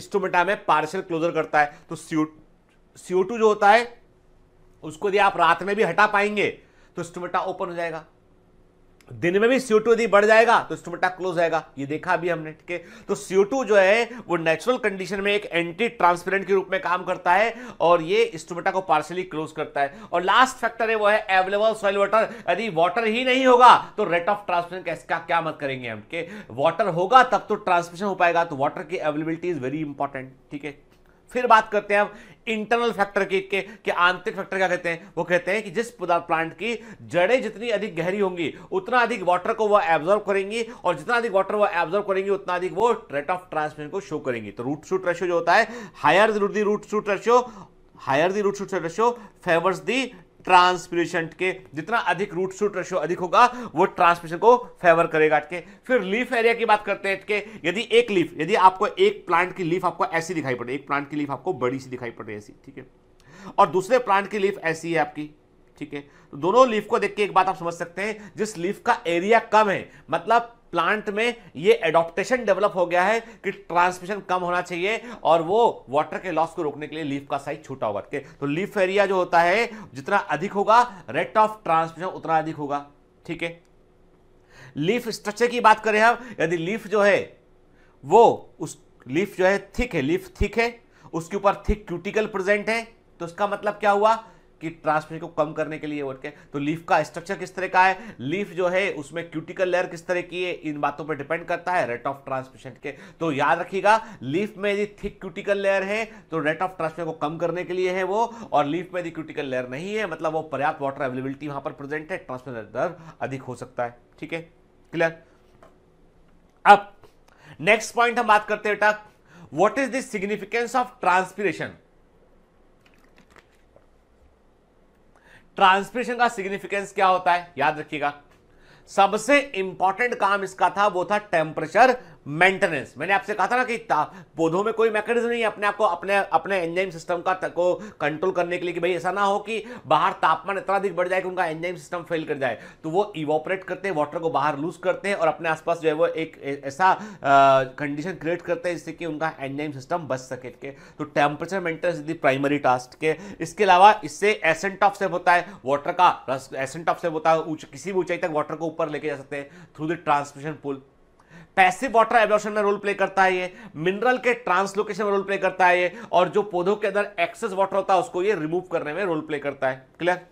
स्टोमेटा में पार्शियल क्लोजर करता है तो सीओ सीओ टू जो होता है उसको यदि आप रात में भी हटा पाएंगे तो स्टोमेटा ओपन हो जाएगा दिन में भी सीओ टू यदि बढ़ जाएगा तो स्टोमेटा क्लोज आएगा ये देखा अभी हमने ठीक है तो सीओ टू जो है वो नेचुरल कंडीशन में एक एंटी ट्रांसपेरेंट के रूप में काम करता है और ये स्टोमेटा को पार्शली क्लोज करता है और लास्ट फैक्टर है वो है अवेलेबल सॉइल वाटर यदि वाटर ही नहीं होगा तो रेट ऑफ ट्रांसपेरेंट का क्या मत करेंगे हम के वाटर होगा तब तो ट्रांसमिशन हो पाएगा तो वाटर की अवेलेबिलिटी इज वेरी इंपॉर्टेंट ठीक है फिर बात करते हैं हम इंटरनल फैक्टर के, के, के आंतरिक फैक्टर क्या कहते हैं वो कहते हैं कि जिस प्लांट की जड़ें जितनी अधिक गहरी होंगी उतना अधिक वाटर को वह एब्जॉर्व करेंगी और जितना अधिक वाटर वह एब्जॉर्व करेंगी उतना अधिक वो रेट ऑफ ट्रांसमिशन को शो करेंगी तो रूट शूट रेशियो जो होता है higher root shoot ratio higher the root shoot ratio favours the transpiration के जितना अधिक रूट सूट रेशियो अधिक होगा वो ट्रांसमिशन को फेवर करेगा के फिर लीफ एरिया की बात करते हैं के यदि एक लीफ यदि आपको एक प्लांट की लीफ आपको ऐसी दिखाई पड़ रही है एक प्लांट की लीफ आपको बड़ी सी दिखाई पड़ रही है ऐसी ठीक है और दूसरे प्लांट की लीफ ऐसी है आपकी ठीक है तो दोनों लीफ को देख के एक बात आप समझ सकते हैं जिस लीफ का एरिया कम है मतलब प्लांट में ये एडोप्टेशन डेवलप हो गया है कि ट्रांसमिशन कम होना चाहिए और वो वाटर के लॉस को रोकने के लिए लीफ का साइज छोटा होगा के तो लीफ एरिया जो होता है जितना अधिक होगा रेट ऑफ ट्रांसमिशन उतना अधिक होगा ठीक है लीफ स्ट्रक्चर की बात करें हम यदि लीफ जो है वो उस लीफ जो है थिक है लीफ थिक है उसके ऊपर थिक क्यूटिकल प्रेजेंट है तो उसका मतलब क्या हुआ कि ट्रांसमिशन को कम करने के लिए वर्ड के तो लीफ का स्ट्रक्चर किस तरह का है लीफ जो है उसमें क्यूटिकल लेयर किस तरह की है इन बातों पर डिपेंड करता है रेट ऑफ ट्रांसमिशन के तो याद रखिएगा लीफ में यदि थिक क्यूटिकल लेयर है तो रेट ऑफ ट्रांसमिशन को कम करने के लिए है वो और लीफ में यदि क्यूटिकल लेयर नहीं है मतलब वो पर्याप्त वाटर अवेलेबिलिटी वहां पर प्रेजेंट है ट्रांसमिशन दर अधिक हो सकता है ठीक है क्लियर अब नेक्स्ट पॉइंट हम बात करते हैं बेटा what is the significance of transpiration transpiration का सिग्निफिकेंस क्या होता है याद रखिएगा सबसे इंपॉर्टेंट काम इसका था वो था टेम्परेचर मेंटेनेंस मैंने आपसे कहा था ना कि पौधों में कोई मैकेनिज्म नहीं है अपने आप को अपने अपने एंजाइम सिस्टम का को कंट्रोल करने के लिए कि भाई ऐसा ना हो कि बाहर तापमान इतना अधिक बढ़ जाए कि उनका एंजाइम सिस्टम फेल कर जाए तो वो इवोपरेट करते हैं वाटर को बाहर लूज करते हैं और अपने आसपास जो है वो एक ऐसा कंडीशन क्रिएट करते हैं जिससे कि उनका एंजाइम सिस्टम बच सके के तो temperature maintenance is the primary task के इसके अलावा इससे एसेंट ऑफ सेप होता है वाटर का एसेंट ऑफ सेप होता है किसी भी ऊंचाई तक वाटर को ऊपर लेके जा सकते हैं through the transpiration pull passive water absorption में रोल प्ले करता है ये मिनरल के ट्रांसलोकेशन में रोल प्ले करता है ये और जो पौधों के अंदर एक्सेस वाटर होता है उसको ये रिमूव करने में रोल प्ले करता है क्लियर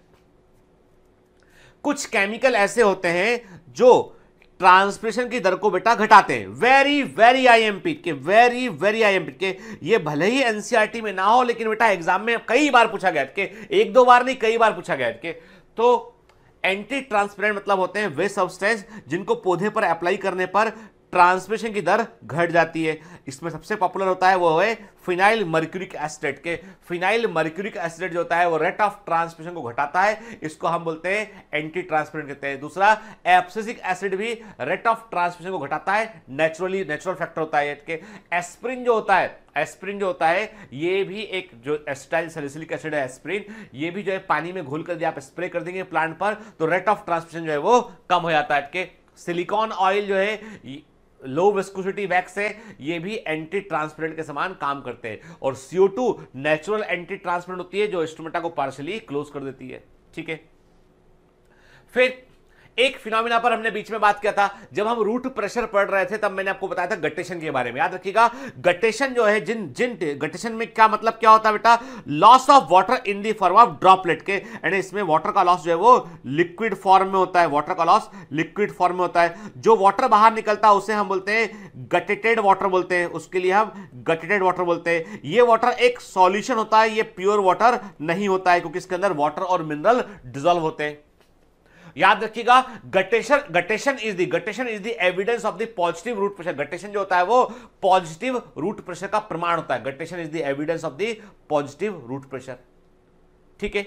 कुछ केमिकल ऐसे होते हैं जो ट्रांसमिशन की दर को बेटा घटाते हैं वेरी वेरी आईएमपी के वेरी वेरी आईएमपी के ये भले ही एनसीईआरटी e में ना हो लेकिन बेटा एग्जाम में कई बार पूछा गया के एक दो बार नहीं कई बार पूछा गया के तो एंटी ट्रांसपेरेंट मतलब होते हैं वे सब्सटेंस जिनको पौधे पर अप्लाई करने पर ट्रांसमिशन की दर घट जाती है इसमें सबसे पॉपुलर होता है वो है फिनाइल मर्क्यूरिक एसिडेट के फिनाइल मर्क्यूरिक एसिडेट जो होता है वो रेट ऑफ ट्रांसमिशन को घटाता है इसको हम बोलते हैं एंटी ट्रांसपेरेंट कहते हैं दूसरा एप्सिसिक एसिड भी रेट ऑफ ट्रांसमिशन को घटाता है नेचुरली नेचुरल फैक्टर होता है के एस्प्रिन जो होता है एस्प्रिन जो होता है ये भी एक जो एस्टाइल सलिसिलिक एसिड है एस्प्रिन ये भी जो है पानी में घोल कर दिया आप स्प्रे कर देंगे प्लांट पर तो रेट ऑफ ट्रांसमिशन जो है वो कम हो जाता है के सिलिकॉन ऑयल जो है लो विस्कोसिटी वैक्स है ये भी एंटी ट्रांसपेरेंट के समान काम करते हैं और CO two natural antitranspirant होती है जो स्टोमेटा को पार्शली क्लोज कर देती है ठीक है फिर एक फिनोमिना पर हमने बीच में बात किया था जब हम रूट प्रेशर पढ़ रहे थे तब मैंने आपको बताया था गटेशन के बारे में याद रखिएगा गटेशन जो है जिन जिन गटेशन में क्या मतलब क्या होता है बेटा loss of water in the form of droplet के एंड इसमें वाटर का लॉस जो है वो लिक्विड फॉर्म में होता है वाटर का लॉस लिक्विड फॉर्म में होता है जो वाटर बाहर निकलता है उसे हम बोलते हैं गटेटेड वाटर बोलते हैं उसके लिए हम गटेटेड वाटर बोलते हैं ये वाटर एक सॉल्यूशन होता है ये प्योर वाटर नहीं होता है क्योंकि इसके अंदर वाटर और मिनरल डिजोल्व होते हैं याद रखिएगा guttation guttation is the guttation is the evidence of the positive root pressure guttation जो होता है वो पॉजिटिव रूट प्रेशर का प्रमाण होता है guttation is the evidence of the positive root pressure ठीक है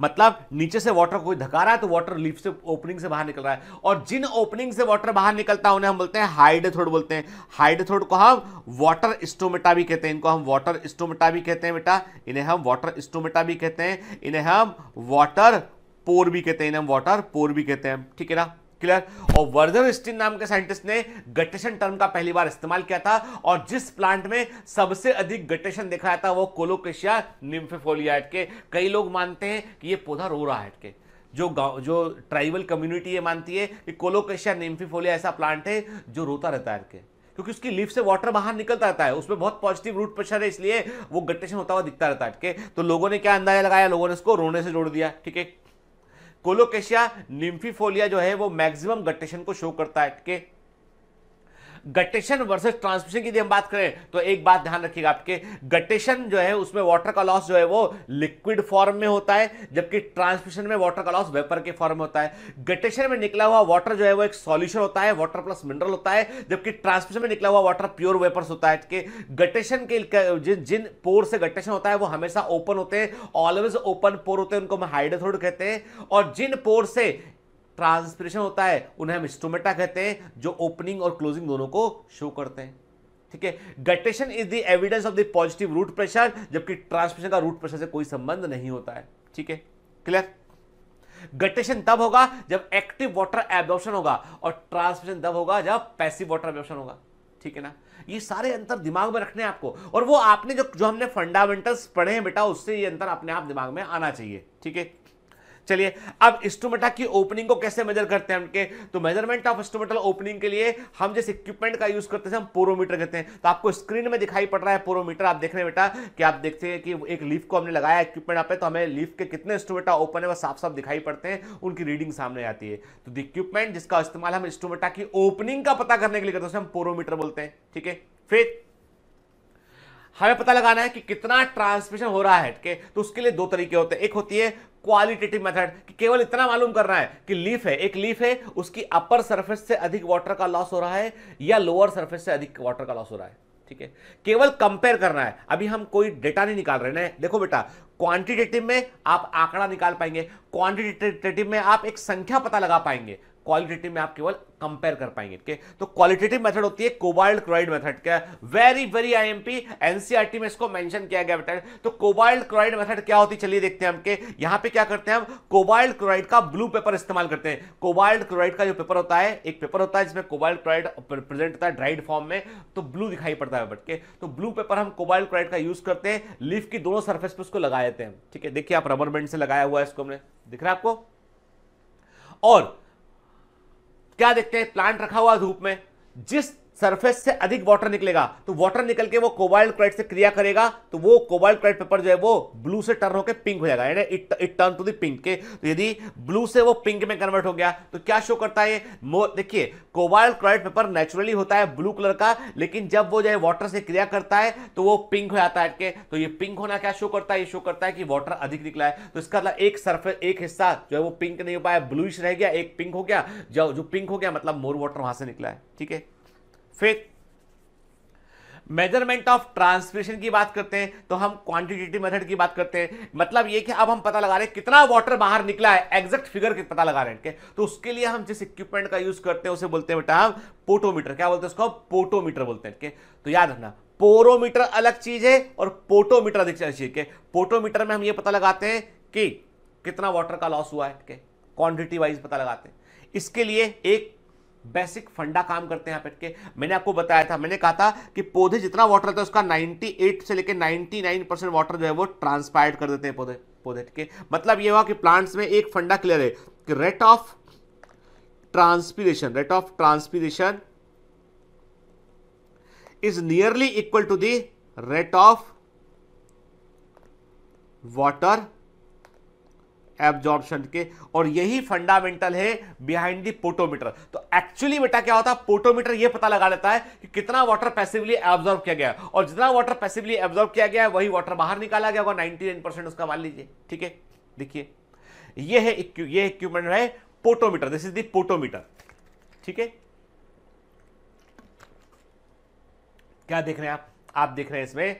मतलब नीचे से वाटर कोई धका रहा है तो वाटर लीफ से ओपनिंग से बाहर निकल रहा है और जिन ओपनिंग से वाटर बाहर निकलता है उन्हें हम बोलते हैं हाइड थ्रोड बोलते हैं हाइड थ्रोड को हम वाटर स्टोमेटा भी कहते हैं इनको हम वाटर स्टोमेटा भी कहते हैं बेटा इन्हें हम वाटर स्टोमेटा भी कहते हैं इन्हें हम वाटर पोर भी कहते हैं वाटर पोर भी कहते हैं ठीक है ना क्लियर और वर्धन स्टीन नाम के साइंटिस्ट ने गटेशन टर्म का पहली बार इस्तेमाल किया था और जिस प्लांट में सबसे अधिक गटेशन देखा जाता वो कोलोकेशिया निम्फेफोलिया के कई लोग मानते हैं कि ये पौधा रो रहा है के जो गांव जो ट्राइबल कम्युनिटी ये मानती है कि कोलोकेशिया निम्फीफोलिया ऐसा प्लांट है जो रोता रहता है के क्योंकि उसकी लीफ से वाटर बाहर निकलता रहता है उसमें बहुत पॉजिटिव रूट प्रेशर है इसलिए वो गटेशन होता हुआ दिखता रहता है है तो लोगों ने क्या अंदाजा लगाया लोगों ने इसको रोने से जोड़ दिया ठीक है कोलोकेशिया निम्फीफोलिया जो है वो मैक्सिमम गटेशन को शो करता है ठीक है गटेशन वर्सेस ट्रांसमिशन की हम बात करें तो एक बात ध्यान रखिएगा आपके गटेशन जो है उसमें वाटर का लॉस जो है वो लिक्विड फॉर्म में होता है जबकि ट्रांसमिशन में वाटर का लॉस वेपर के फॉर्म में होता है गटेशन में निकला हुआ वाटर जो है वो एक सॉल्यूशन होता है वाटर प्लस मिनरल होता है जबकि ट्रांसमिशन में निकला हुआ वाटर प्योर वेपर्स होता है गटेशन के जिन जिन पोर से गटेशन होता है वो हमेशा ओपन होते हैं ऑलवेज ओपन पोर होते हैं उनको हम हाइड्रोथोड कहते हैं और जिन पोर से ट्रांसपिरेशन होता है उन्हें हम स्टोमेटा कहते हैं जो ओपनिंग और क्लोजिंग दोनों को शो करते हैं ठीक है guttation is the evidence of the positive root pressure जबकि ट्रांसमिशन का रूट प्रेशर से कोई संबंध नहीं होता है ठीक है क्लियर गटेशन तब होगा जब एक्टिव वाटर एब्जॉर्प्शन होगा और ट्रांसमिशन तब होगा जब पैसिव वाटर एब्जॉर्प्शन होगा ठीक है ना ये सारे अंतर दिमाग में रखने हैं आपको और वो आपने जो जो हमने फंडामेंटल्स पढ़े हैं बेटा उससे ये अंतर अपने आप दिमाग में आना चाहिए ठीक है चलिए अब इंस्ट्रूमेंटा की ओपनिंग को कैसे मेजर करते हैं उनके तो मेजरमेंट ऑफ इंस्ट्रूमेंटल ओपनिंग के लिए हम जिस इक्विपमेंट का यूज करते हैं हम पोरोमीटर कहते हैं तो आपको स्क्रीन में दिखाई पड़ रहा है पोरोमीटर आप देख रहे हैं बेटा कि आप देखते हैं कि एक लीफ को हमने लगाया इक्विपमेंट आप तो हमें लीफ के कितने इंस्ट्रूमेंटा ओपन है वह साफ साफ दिखाई पड़ते हैं उनकी रीडिंग सामने आती है तो द इक्विपमेंट जिसका इस्तेमाल हम इंस्ट्रूमेंटा की ओपनिंग का पता करने के लिए करते हैं हम पोरोमीटर बोलते हैं ठीक है फिर हमें पता लगाना है कि कितना ट्रांसमिशन हो रहा है ठीक है तो उसके लिए दो तरीके होते हैं एक होती है क्वालिटेटिव मेथड कि केवल इतना मालूम करना है कि लीफ है एक लीफ है उसकी अपर सरफेस से अधिक वाटर का लॉस हो रहा है या लोअर सरफेस से अधिक वाटर का लॉस हो रहा है ठीक है केवल कंपेयर करना है अभी हम कोई डेटा नहीं निकाल रहे ना देखो बेटा क्वांटिटेटिव में आप आंकड़ा निकाल पाएंगे क्वांटिटेटिव में आप एक संख्या पता लगा पाएंगे क्वालिटेटिव में आप केवल कंपेयर कर पाएंगे के? तो क्वालिटेटिव मेथड होती है कोबाल्ट क्लोराइड मेथड क्या वेरी वेरी आईएमपी एनसीआरटी में इसको मेंशन किया गया बेटा तो कोबाल्ट क्लोराइड मेथड क्या होती चलिए देखते हैं हम के यहां पे क्या करते हैं हम कोबाल्ट क्लोराइड का ब्लू पेपर इस्तेमाल करते हैं कोबाल्ट क्लोराइड का जो पेपर होता है एक पेपर होता है जिसमें कोबाल्ट क्लोराइड प्रेजेंट होता है ड्राइड फॉर्म में तो ब्लू दिखाई पड़ता है बट के तो ब्लू पेपर हम कोबाल्ट क्लोराइड का यूज करते हैं लीफ की दोनों सर्फेस पर उसको लगा देते हैं ठीक है देखिए आप रबर बैंड से लगाया हुआ है इसको हमने दिख रहा है आपको और क्या देखते हैं प्लांट रखा हुआ धूप में जिस सरफेस से अधिक वाटर निकलेगा तो वाटर निकल के वो कोबाल्ट क्लाइड से क्रिया करेगा तो वो कोबाल्ट क्लाइड पेपर जो है वो ब्लू से टर्न होकर पिंक हो जाएगा यानी it turn to the pink के तो यदि ब्लू से वो पिंक में कन्वर्ट हो गया तो क्या शो करता है देखिए कोबाल्ट क्लाइड पेपर नेचुरली होता है ब्लू कलर का लेकिन जब वो जो है वाटर से क्रिया करता है तो वो पिंक हो जाता है के तो ये पिंक होना क्या शो करता है ये शो करता है कि वाटर अधिक निकला है तो इसका मतलब एक सरफेस एक हिस्सा जो है वो पिंक नहीं हो पाया ब्लूइश रह गया एक पिंक हो गया जो जो पिंक हो गया मतलब मोर वाटर वहां से निकला है ठीक है फिर मेजरमेंट ऑफ ट्रांसमिशन की बात करते हैं तो हम क्वांटिटेटिव मेथड की बात करते हैं मतलब ये कि अब हम पता लगा रहे हैं कितना वाटर बाहर निकला है एग्जैक्ट फिगर पता लगा रहे हैं तो उसके लिए हम जिस इक्विपमेंट का यूज करते हैं उसे बोलते हैं बेटा हम पोटोमीटर क्या बोलते हैं उसको पोटोमीटर बोलते हैं तो याद रखना पोरोमीटर अलग चीज है और पोटोमीटर अधिक चीज के पोटोमीटर में हम ये पता लगाते हैं कि कितना वाटर का लॉस हुआ है क्वांटिटी वाइज पता लगाते हैं इसके लिए एक बेसिक फंडा काम करते हैं यहाँ पे मैंने आपको बताया था मैंने कहा था कि पौधे जितना वाटर रहता है उसका 98 से लेकर 99 परसेंट वाटर जो है वो ट्रांसपायर्ड कर देते हैं पौधे पौधे ठीक है मतलब ये हुआ कि प्लांट्स में एक फंडा क्लियर है कि rate of transpiration rate of transpiration is nearly equal to the rate of water absorption के और यही फंडामेंटल है बिहाइंड दी पोटोमीटर तो एक्चुअली बेटा क्या होता है पोटोमीटर ये पता लगा लेता है कि कितना वाटर पैसिवली एब्जॉर्ब किया गया और जितना वाटर पैसिवली एब्जॉर्ब किया गया वही वाटर बाहर निकाला गया होगा नाइनटी परसेंट उसका मान लीजिए ठीक है देखिए ये है ये इक्विपमेंट है potometer this is the potometer ठीक है क्या देख रहे हैं आप आप देख रहे हैं इसमें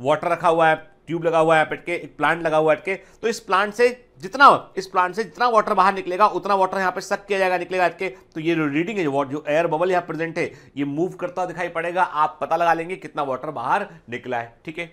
वाटर रखा हुआ है ट्यूब लगा हुआ है के एक प्लांट लगा हुआ है अटके तो इस प्लांट से जितना इस प्लांट से जितना वाटर बाहर निकलेगा उतना वाटर यहाँ पे सक किया जाएगा निकलेगा अटके तो ये जो रीडिंग है जो जो एयर बबल यहाँ प्रेजेंट है ये मूव करता दिखाई पड़ेगा आप पता लगा लेंगे कितना वाटर बाहर निकला है ठीक है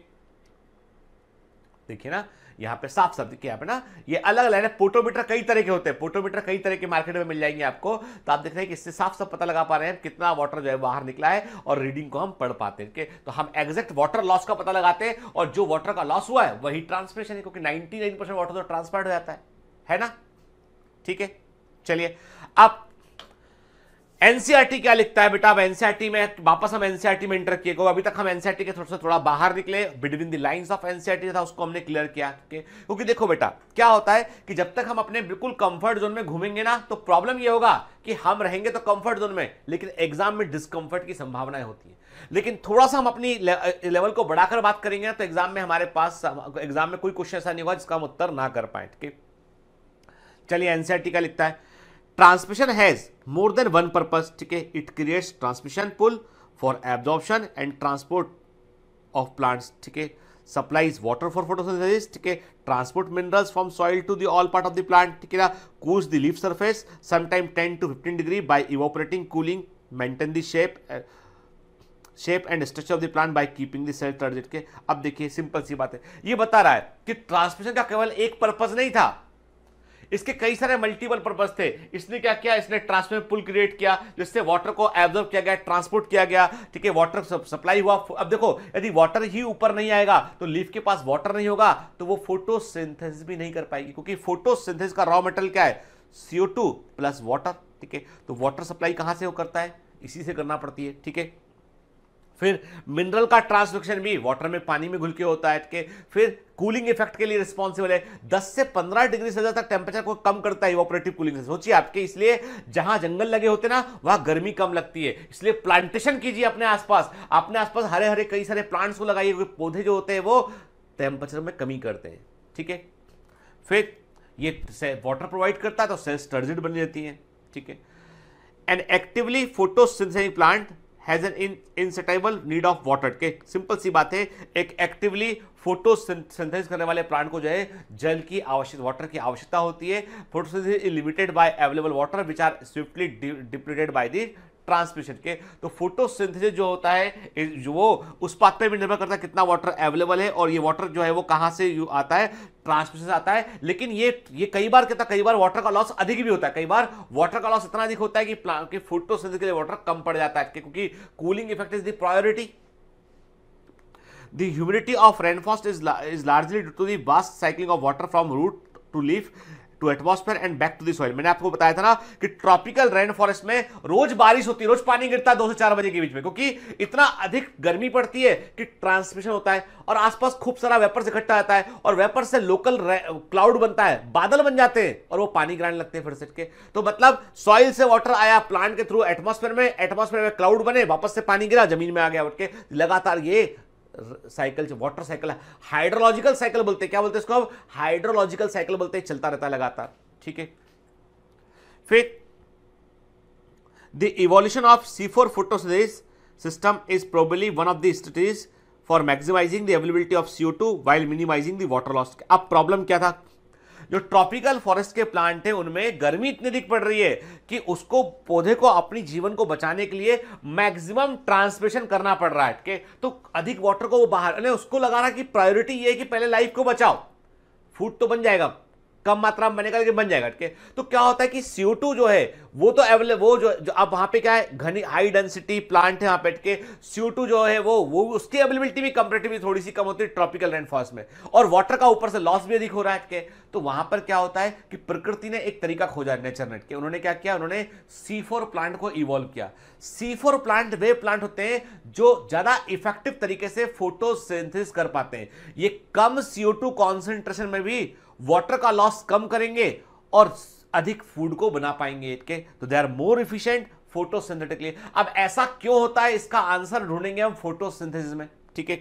देखिए ना यहाँ पे साफ शब्द किया है ना ये अलग अलग है पोटोमीटर कई तरह के होते हैं पोटोमीटर कई तरह के मार्केट में मिल जाएंगे आपको तो आप देख रहे हैं कि इससे साफ साफ पता लगा पा रहे हैं कितना वाटर जो है बाहर निकला है और रीडिंग को हम पढ़ पाते हैं तो हम एग्जैक्ट वाटर लॉस का पता लगाते हैं और जो वाटर का लॉस हुआ है वही ट्रांसमिशन है क्योंकि नाइन्टी वाटर तो ट्रांसफर्ड हो जाता है है ना ठीक है चलिए अब एनसीआरटी क्या लिखता है बेटा अब एनसीआरटी में वापस हम एनसीआरटी में इंटर किए गए अभी तक हम एनसीआरटी के थोड़ा सा थोड़ा बाहर निकले between the lines of NCERT था उसको हमने क्लियर किया क्योंकि देखो बेटा क्या होता है कि जब तक हम अपने बिल्कुल कंफर्ट जोन में घूमेंगे ना तो प्रॉब्लम ये होगा कि हम रहेंगे तो कंफर्ट जोन में लेकिन एग्जाम में डिस्कंफर्ट की संभावनाएं होती है लेकिन थोड़ा सा हम अपनी ले, लेवल को बढ़ाकर बात करेंगे तो एग्जाम में हमारे पास एग्जाम में कोई क्वेश्चन ऐसा नहीं होगा जिसका हम उत्तर ना कर पाए ठीक है चलिए एनसीआरटी का लिखता है transmission has more than one purpose ठीक है it creates transmission pull for absorption and transport of plants ठीक है सप्लाईज वाटर फॉर फोटोसिंथेसिस ठीक है transport minerals from soil to the all part of the plant ठीक है ना cools the leaf surface sometime ten to fifteen degree by evaporating cooling maintain the shape shape and structure of the plant by keeping the cell टर्जेट के अब देखिए simple सी बात है ये बता रहा है कि ट्रांसमिशन का केवल एक पर्पज नहीं था इसके कई सारे मल्टीपल पर्पज थे इसने क्या किया इसने ट्रांसफर पुल क्रिएट किया जिससे वाटर को एब्जर्व किया गया ट्रांसपोर्ट किया गया ठीक है वाटर सप्लाई हुआ अब देखो यदि वाटर ही ऊपर नहीं आएगा तो लीफ के पास वाटर नहीं होगा तो वो फोटोसिंथेसिस भी नहीं कर पाएगी क्योंकि फोटोसिंथेसिस का रॉ मेटल क्या है सीओ टू प्लस वाटर ठीक है तो वाटर सप्लाई कहां से वो करता है इसी से करना पड़ती है ठीक है फिर मिनरल का ट्रांसडक्शन भी वाटर में पानी में घुल के होता है के फिर कूलिंग इफेक्ट के लिए रिस्पॉन्सिबल है 10 से 15 डिग्री से ज़्यादा तक टेम्परेचर को कम करता है ऑपरेटिव कूलिंग से सोचिए आपके इसलिए जहां जंगल लगे होते ना वहां गर्मी कम लगती है इसलिए प्लांटेशन कीजिए अपने आसपास अपने आसपास हरे हरे कई सारे प्लांट्स को लगाइए क्योंकि पौधे जो होते हैं वो टेम्परेचर में कमी करते हैं ठीक है फिर ये वाटर प्रोवाइड करता है तो सेल्स टर्जिड बन जाती हैं ठीक है and actively photosynthetic plant has an insatiable need of water के सिंपल सी बात है एक एक्टिवली फोटोसिंथेसिस करने वाले प्लांट को जो है जल की आवश्यक वाटर की आवश्यकता होती है photosynthesis is limited by available water which are swiftly depleted by the transmission के तो फोटोसिंथेसिस जो होता है जो वो उस पात्र भी निर्भर करता है कितना वाटर अवेलेबल है और ये वाटर जो है वो कहाँ से आता है ट्रांसमिशन आता है लेकिन ये ये कई बार कहता कई बार वाटर का लॉस अधिक भी होता है कई बार वाटर का लॉस इतना अधिक होता है कि प्लांट के फोटोसिंथेसिस के लिए वाटर कम पड़ जाता है क्योंकि cooling effect is the priority the humidity of rainforest is is largely due to to the vast cycling of water from root to to atmosphere and back to the मैंने आपको बताया था ना कि ट्रॉपिकल रेन फॉरेस्ट में रोज बारिश होती है रोज पानी गिरता है दो से चार बजे के बीच में क्योंकि इतना अधिक गर्मी पड़ती है कि ट्रांसमिशन होता है और आसपास खूब सारा वेपर से इकट्ठा आता है और वेपर से लोकल क्लाउड बनता है बादल बन जाते हैं और वो पानी गिराने लगते हैं फिर से के तो मतलब सॉइल से वाटर आया प्लांट के थ्रू एटमोस्फेयर में एटमोस्फेयर में क्लाउड बने वापस से पानी गिरा जमीन में आ गया उठ के लगातार ये साइकिल वाटर साइकिल है हाइड्रोलॉजिकल साइकिल बोलते क्या बोलते इसको अब हाइड्रोलॉजिकल साइकिल बोलते चलता रहता है लगातार ठीक है फिर the evolution of C four photosynthesis system is probably one of the strategies for maximising the availability of CO two while minimising the water loss अब प्रॉब्लम क्या था जो ट्रॉपिकल फॉरेस्ट के प्लांट हैं उनमें गर्मी इतनी अधिक पड़ रही है कि उसको पौधे को अपनी जीवन को बचाने के लिए मैक्सिमम ट्रांसमिशन करना पड़ रहा है के तो अधिक वाटर को वो बाहर उसको लगा रहा कि प्रायोरिटी ये है कि पहले लाइफ को बचाओ फूड तो बन जाएगा कम मात्रा में बनेगा लेकिन बन जाएगा ठीक है तो क्या होता है कि सीओ जो है वो तो अवेलेबल वो जो, जो अब वहां पे क्या है घनी हाई डेंसिटी प्लांट है यहाँ पे ठीक है सीओ जो है वो वो उसकी अवेलेबिलिटी भी कंपेरेटिवली थोड़ी सी कम होती है ट्रॉपिकल रेनफॉर्स में और वाटर का ऊपर से लॉस भी अधिक हो रहा है ठीक है तो वहां पर क्या होता है कि प्रकृति ने एक तरीका खोजा नेचर नेट के उन्होंने क्या किया उन्होंने सी प्लांट को इवॉल्व किया सी प्लांट वे प्लांट होते हैं जो ज्यादा इफेक्टिव तरीके से फोटोसिंथेसिस कर पाते हैं ये कम सीओ कॉन्सेंट्रेशन में भी वाटर का लॉस कम करेंगे और अधिक फूड को बना पाएंगे के तो they are more efficient photosynthetically अब ऐसा क्यों होता है इसका आंसर ढूंढेंगे हम फोटोसिंथेसिस में ठीक है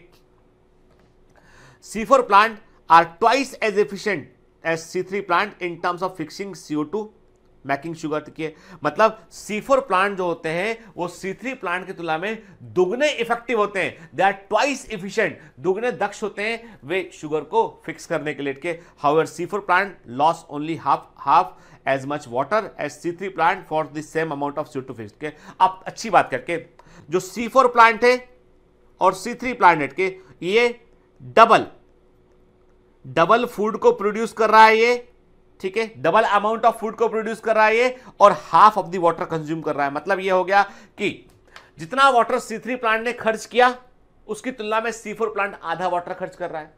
plant are twice as efficient as C three plant in terms of fixing CO two making sugar देखिए मतलब सी फोर प्लांट जो होते हैं वो सी थ्री प्लांट की तुलना में दुगने इफेक्टिव होते हैं दे आर ट्वाइस इफिशियंट दुगने दक्ष होते हैं वे शुगर को फिक्स करने के लिए how uh C four plant loss only half half as much water as C three plant for the same amount of C two fix के आप अच्छी बात करके जो सी फोर प्लांट है और सी थ्री प्लांट के ये डबल डबल फूड को प्रोड्यूस कर रहा है ये ठीक है डबल अमाउंट ऑफ फूड को प्रोड्यूस कर रहा है ये और half of the water consume कर रहा है मतलब ये हो गया कि जितना वाटर सी थ्री प्लांट ने खर्च किया उसकी तुलना में सी फोर प्लांट आधा वाटर खर्च कर रहा है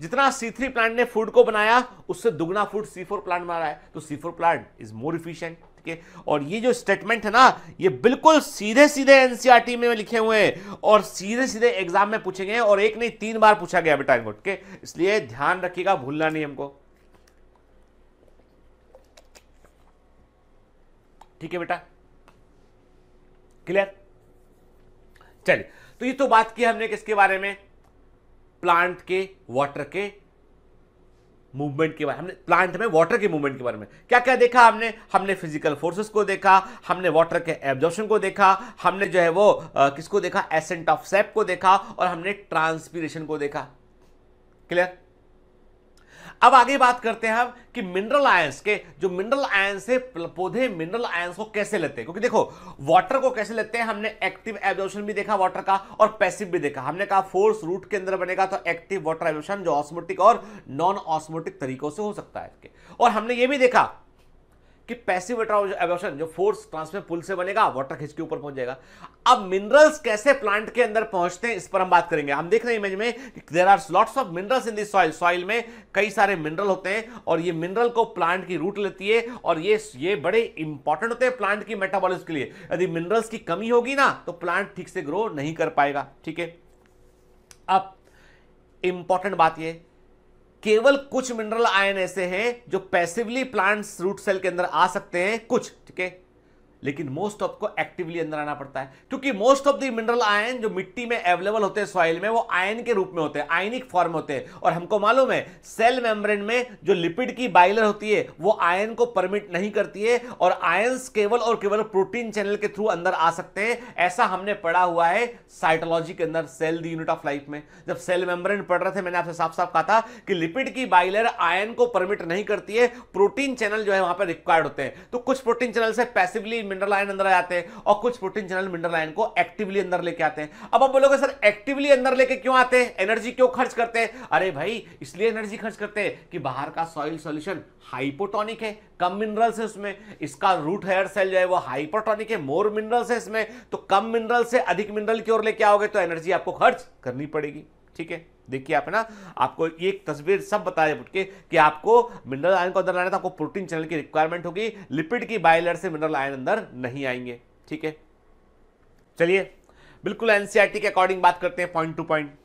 जितना सी थ्री प्लांट ने फूड को बनाया उससे दुगना फूड सी फोर प्लांट बना रहा है तो C four plant is more efficient ठीक है और ये जो स्टेटमेंट है ना ये बिल्कुल सीधे सीधे एनसीईआरटी में लिखे हुए हैं और सीधे सीधे एग्जाम में पूछे गए और एक नहीं तीन बार पूछा गया बेटा इसलिए ध्यान रखिएगा भूलना नहीं हमको ठीक है बेटा क्लियर चलिए तो ये तो बात की हमने किसके बारे में प्लांट के वाटर के मूवमेंट के बारे हमने प्लांट में वाटर के मूवमेंट के बारे में क्या क्या देखा हमने हमने फिजिकल फोर्सेस को देखा हमने वाटर के एब्जॉर्प्शन को देखा हमने जो है वो आ, किसको देखा एसेंट ऑफ सेप को देखा और हमने ट्रांसपीरेशन को देखा क्लियर अब आगे बात करते हैं हम कि मिनरल आयंस के जो मिनरल आयंस है पौधे मिनरल आयंस को कैसे लेते हैं क्योंकि देखो वाटर को कैसे लेते हैं हमने एक्टिव एब्जॉर्प्शन भी देखा वाटर का और पैसिव भी देखा हमने कहा फोर्स रूट के अंदर बनेगा तो एक्टिव वाटर एब्जॉर्प्शन जो ऑस्मोटिक और नॉन ऑस्मोटिक तरीकों से हो सकता है और हमने ये भी देखा कि पैसिव एबॉर्शन जो फोर्स ट्रांसफर पुल से बनेगा वाटर खिंच के ऊपर पहुंच जाएगा अब मिनरल्स कैसे प्लांट के अंदर पहुंचते हैं इस पर हम बात करेंगे हम देख रहे हैं इमेज में there are lots of minerals in this soil soil में कई सारे मिनरल होते हैं और ये मिनरल को प्लांट की रूट लेती है और ये ये बड़े इंपॉर्टेंट होते हैं प्लांट की मेटाबॉलिज्म के लिए यदि मिनरल्स की कमी होगी ना तो प्लांट ठीक से ग्रो नहीं कर पाएगा ठीक है अब इंपॉर्टेंट बात यह केवल कुछ मिनरल आयन ऐसे हैं जो पैसिवली प्लांट्स रूट सेल के अंदर आ सकते हैं कुछ ठीक है लेकिन मोस्ट ऑफ को एक्टिवली अंदर आना पड़ता है क्योंकि most of the mineral ion जो मिट्टी में अवेलेबल होते हैं सॉइल में वो आयन के रूप में होते हैं आयनिक फॉर्म होते हैं और हमको मालूम है सेल मेम्ब्रेन में जो लिपिड की बाइलर होती है वो आयन को परमिट नहीं करती है और आयन्स केवल और केवल प्रोटीन चैनल के थ्रू अंदर आ सकते हैं ऐसा हमने पढ़ा हुआ है साइटोलॉजी के अंदर cell the unit of life में जब सेल मेम्ब्रेन पढ़ रहे थे मैंने आपसे साफ साफ कहा था कि लिपिड की बाइलर आयन को परमिट नहीं करती है प्रोटीन चैनल जो है वहां पर रिक्वायर्ड होते हैं तो कुछ प्रोटीन चैनल से पैसिवली मिनरल आयन अंदर आते हैं और कुछ प्रोटीन जनरल मिनरल आयन को एक्टिवली अंदर लेके आते हैं अब आप बोलोगे सर एक्टिवली अंदर लेके क्यों आते हैं एनर्जी क्यों खर्च करते हैं अरे भाई इसलिए एनर्जी खर्च करते हैं कि बाहर का सॉइल सोल्यूशन हाइपोटोनिक है कम मिनरल्स है उसमें इसका रूट हेयर सेल जो है वो हाइपोटोनिक है मोर मिनरल्स है इसमें तो कम मिनरल से अधिक मिनरल की ओर लेके आओगे तो एनर्जी आपको खर्च करनी पड़ेगी ठीक है देखिए आप ना आपको एक तस्वीर सब बताया बुट के कि आपको मिनरल आयन को अंदर लाना था आपको प्रोटीन चैनल की रिक्वायरमेंट होगी लिपिड की बाइलर से मिनरल आयन अंदर नहीं आएंगे ठीक है चलिए बिल्कुल एनसीआरटी के अकॉर्डिंग बात करते हैं point to point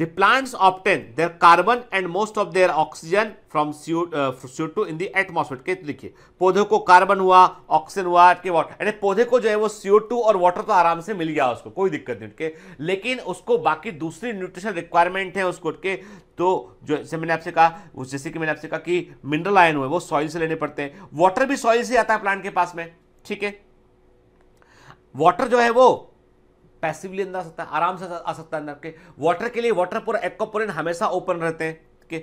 The plants obtain their carbon and most of their oxygen from CO2 uh, in the atmosphere. के तो देखिए पौधों को कार्बन हुआ ऑक्सीजन हुआ के वाटर यानी पौधे को जो है वो CO2 और वाटर तो आराम से मिल गया उसको कोई दिक्कत नहीं के लेकिन उसको बाकी दूसरी न्यूट्रिशन रिक्वायरमेंट है उसको के तो जो जैसे मैंने आपसे कहा जैसे कि मैंने आपसे कहा कि मिनरल आयन हुए वो सॉइल से लेने पड़ते हैं वाटर भी सॉइल से आता है प्लांट के पास में ठीक है वाटर जो है वो पैसिवली अंदर आ सकता है आराम से आ सकता है अंदर के वाटर के लिए वाटर पूरा एक्वापोरिन हमेशा ओपन रहते हैं कि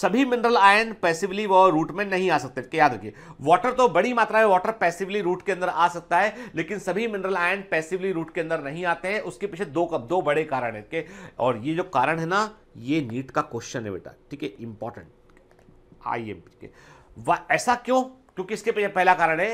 सभी मिनरल आयन पैसिवली वो रूट में नहीं आ सकते कि याद रखिए वाटर तो बड़ी मात्रा में वाटर पैसिवली रूट के अंदर आ सकता है लेकिन सभी मिनरल आयन पैसिवली रूट के अंदर नहीं आते हैं उसके पीछे दो कब दो बड़े कारण है कि और ये जो कारण है ना ये नीट का क्वेश्चन है बेटा ठीक है इंपॉर्टेंट आई एम ऐसा क्यों क्योंकि इसके पीछे पहला कारण है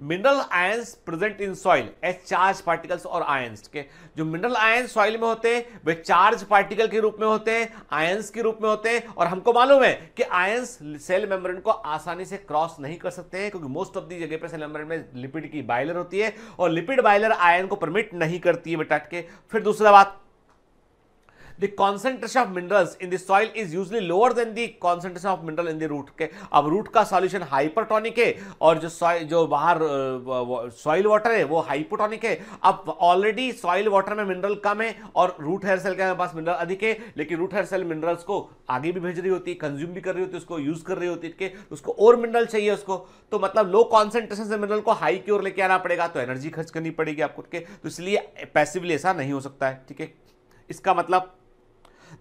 mineral ions present in soil as charge particles और आयंस के जो मिनरल आयंस सॉइल में होते हैं वे चार्ज पार्टिकल के रूप में होते हैं आयंस के रूप में होते हैं और हमको मालूम है कि आयंस सेल मेम्ब्रेन को आसानी से क्रॉस नहीं कर सकते हैं क्योंकि मोस्ट ऑफ दी जगह पर सेल मेम्ब्रेन में लिपिड की बाइलर होती है और लिपिड बाइलर आयन को परमिट नहीं करती है बेटा के फिर दूसरा बात the concentration of minerals in the soil is usually lower than the concentration of mineral in the root के अब रूट का सॉल्यूशन हाइपरटोनिक है और जो सॉइल जो बाहर सॉइल वाटर है वो हाइपोटोनिक है अब ऑलरेडी सॉइल वाटर में मिनरल कम है और रूट हेयर सेल के पास मिनरल अधिक है लेकिन रूट हेयर सेल मिनरल्स को आगे भी भेज रही होती है कंज्यूम भी कर रही होती है उसको यूज कर रही होती है तो उसको और मिनरल चाहिए उसको तो मतलब लो कॉन्सेंट्रेशन से मिनरल को हाई की ओर लेके आना पड़ेगा तो एनर्जी खर्च करनी पड़ेगी आपको तो इसलिए पैसिवली ऐसा नहीं हो सकता है ठीक है इसका मतलब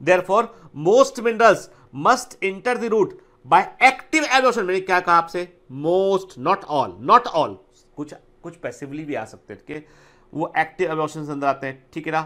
therefore most minerals must enter the root by active absorption मैंने क्या कहा आपसे most not all not all कुछ कुछ पैसिवली भी आ सकते हैं ठीक है वो एक्टिव एब्जॉर्प्शन अंदर आते हैं ठीक है ना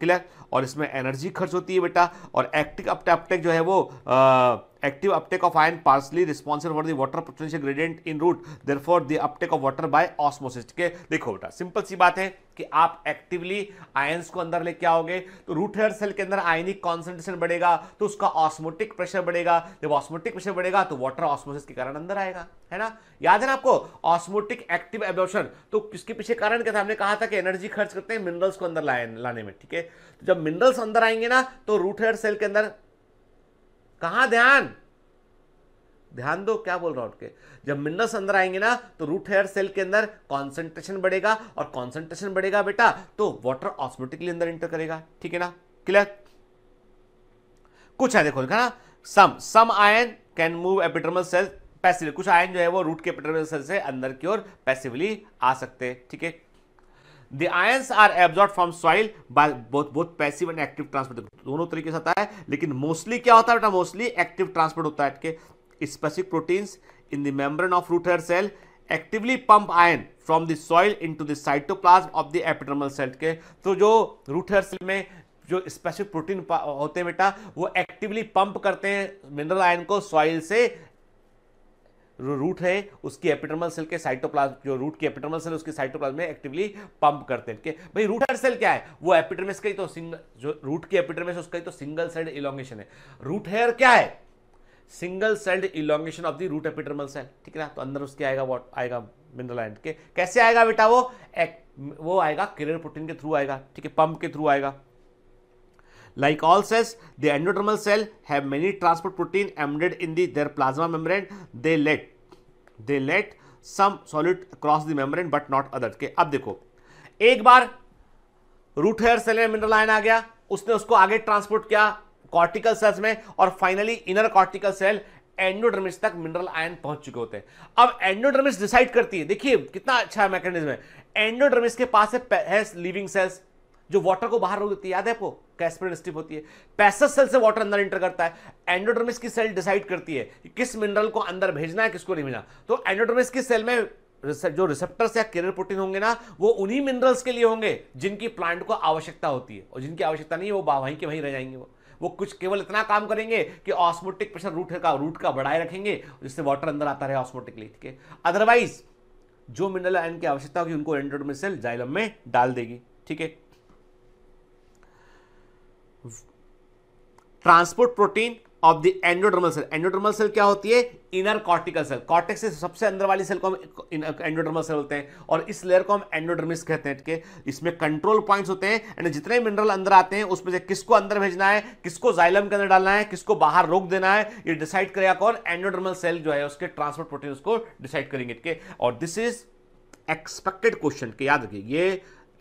क्लियर और इसमें एनर्जी खर्च होती है बेटा और एक्टिव अपटेक जो है वो आ, active uptake of ion partly responsible for the water potential gradient in root therefore uptake uptake of water by osmosis के देखो बेटा सिंपल सी बात है कि आप एक्टिवली आयंस को अंदर लेके आओगे तो रूट हेयर सेल के अंदर आयनिक कॉन्सेंट्रेशन बढ़ेगा तो उसका ऑस्मोटिक प्रेशर बढ़ेगा जब ऑस्मोटिक प्रेशर बढ़ेगा तो वाटर ऑस्मोसिस के कारण अंदर आएगा है ना याद है ना आपको ऑस्मोटिक एक्टिव एब्जॉर्प्शन तो किसके पीछे कारण क्या था हमने कहा था कि एनर्जी खर्च करते हैं मिनरल्स को अंदर लाने में ठीक है तो जब मिनरल्स अंदर आएंगे ना तो रूट हेयर सेल के अंदर कहा ध्यान ध्यान दो क्या बोल रहा हूं उठके जब मिनरल्स अंदर आएंगे ना तो रूट हेयर सेल के अंदर कॉन्सेंट्रेशन बढ़ेगा और कॉन्सेंट्रेशन बढ़ेगा बेटा तो वाटर ऑस्मेटिकली अंदर इंटर करेगा ठीक है ना क्लियर कुछ है देखो ना some some ion can move epidermal cell passively कुछ आयन जो है वो रूट के एपिटर्मल सेल से अंदर की ओर पैसिवली आ सकते ठीक है the ions are absorb from soil by both both passive and active transport दोनों तरीके से आता है लेकिन मोस्टली क्या होता है बेटा मोस्टली एक्टिव ट्रांसपोर्ट होता है इसके specific proteins in the membrane of root hair cell actively pump ion from the soil into the cytoplasm of the epidermal cell के तो जो रूट हेयर सेल में जो स्पेसिफिक प्रोटीन होते हैं बेटा वो एक्टिवली पंप करते हैं मिनरल आयन को सॉइल से रूट है उसकी एपिटर्मल सेल के साइटोप्लाज्म जो रूट की एपिटर्मल सेल उसकी साइटोप्लाज में एक्टिवली पंप करते हैं भाई रूट सेल क्या है वो एपिटर्मिस का ही तो सिंगल जो रूट की एपिटर्मिस उसका ही तो सिंगल सेल्ड इलोंगेशन है रूट हेयर क्या है single celled elongation of the root epidermal cell ठीक है ना तो अंदर उसके आएगा वॉट आएगा मिनरल आयन के कैसे आएगा बेटा वो एक, वो आएगा किरण प्रोटीन के थ्रू आएगा ठीक है पंप के थ्रू आएगा Like all cells, the endodermal cell have many transport protein embedded in the, their plasma membrane. They let they let some solid across the membrane but not others के ab dekho ek bar root hair cell mein mineral ion aa gaya usne usko aage transport kiya cortical cells mein aur finally inner cortical cell endodermis तक mineral ion पहुंच चुके होते हैं अब endodermis decide करती है देखिए कितना अच्छा मैकेनिज्म है एंडोडर्मिस के पास है लिविंग सेल्स जो वाटर को बाहर रोक देती है याद है आपको कैस्पर स्ट्रिप होती है पैसस सेल से वाटर अंदर इंटर करता है एंडोडर्मिस की सेल डिसाइड करती है कि किस मिनरल को अंदर भेजना है किसको नहीं भेजना तो एंडोडर्मिस की सेल में जो रिसेप्टर्स या कैरियर प्रोटीन होंगे ना वो उन्हीं मिनरल्स के लिए होंगे जिनकी प्लांट को आवश्यकता होती है और जिनकी आवश्यकता नहीं है वो वहीं के वहीं रह जाएंगे वो वो कुछ केवल इतना काम करेंगे कि ऑस्मोटिक प्रेशर रूट का रूट का बढ़ाए रखेंगे जिससे वाटर अंदर आता रहे ऑस्मोटिकली ठीक है अदरवाइज जो मिनरल आयन की आवश्यकता होगी उनको एंड्रोडमिसल जाइलम में डाल देगी ठीक है transport protein of the endodermal cell endodermal cell क्या होती है इनर कॉर्टिकल सेल कॉर्टेक्स से सबसे अंदर वाली सेल को हम uh, एंडोडर्मल सेल बोलते हैं और इस लेयर को हम एंडोडर्मिस कहते हैं इसमें कंट्रोल पॉइंट्स होते हैं एंड जितने मिनरल अंदर आते हैं उसमें से किसको अंदर भेजना है किसको जाइलम के अंदर डालना है किसको बाहर रोक देना है ये डिसाइड करेगा कौन एंडोडर्मल सेल जो है उसके ट्रांसपोर्ट प्रोटीन उसको डिसाइड करेंगे और दिस इज एक्सपेक्टेड क्वेश्चन के याद रखिए ये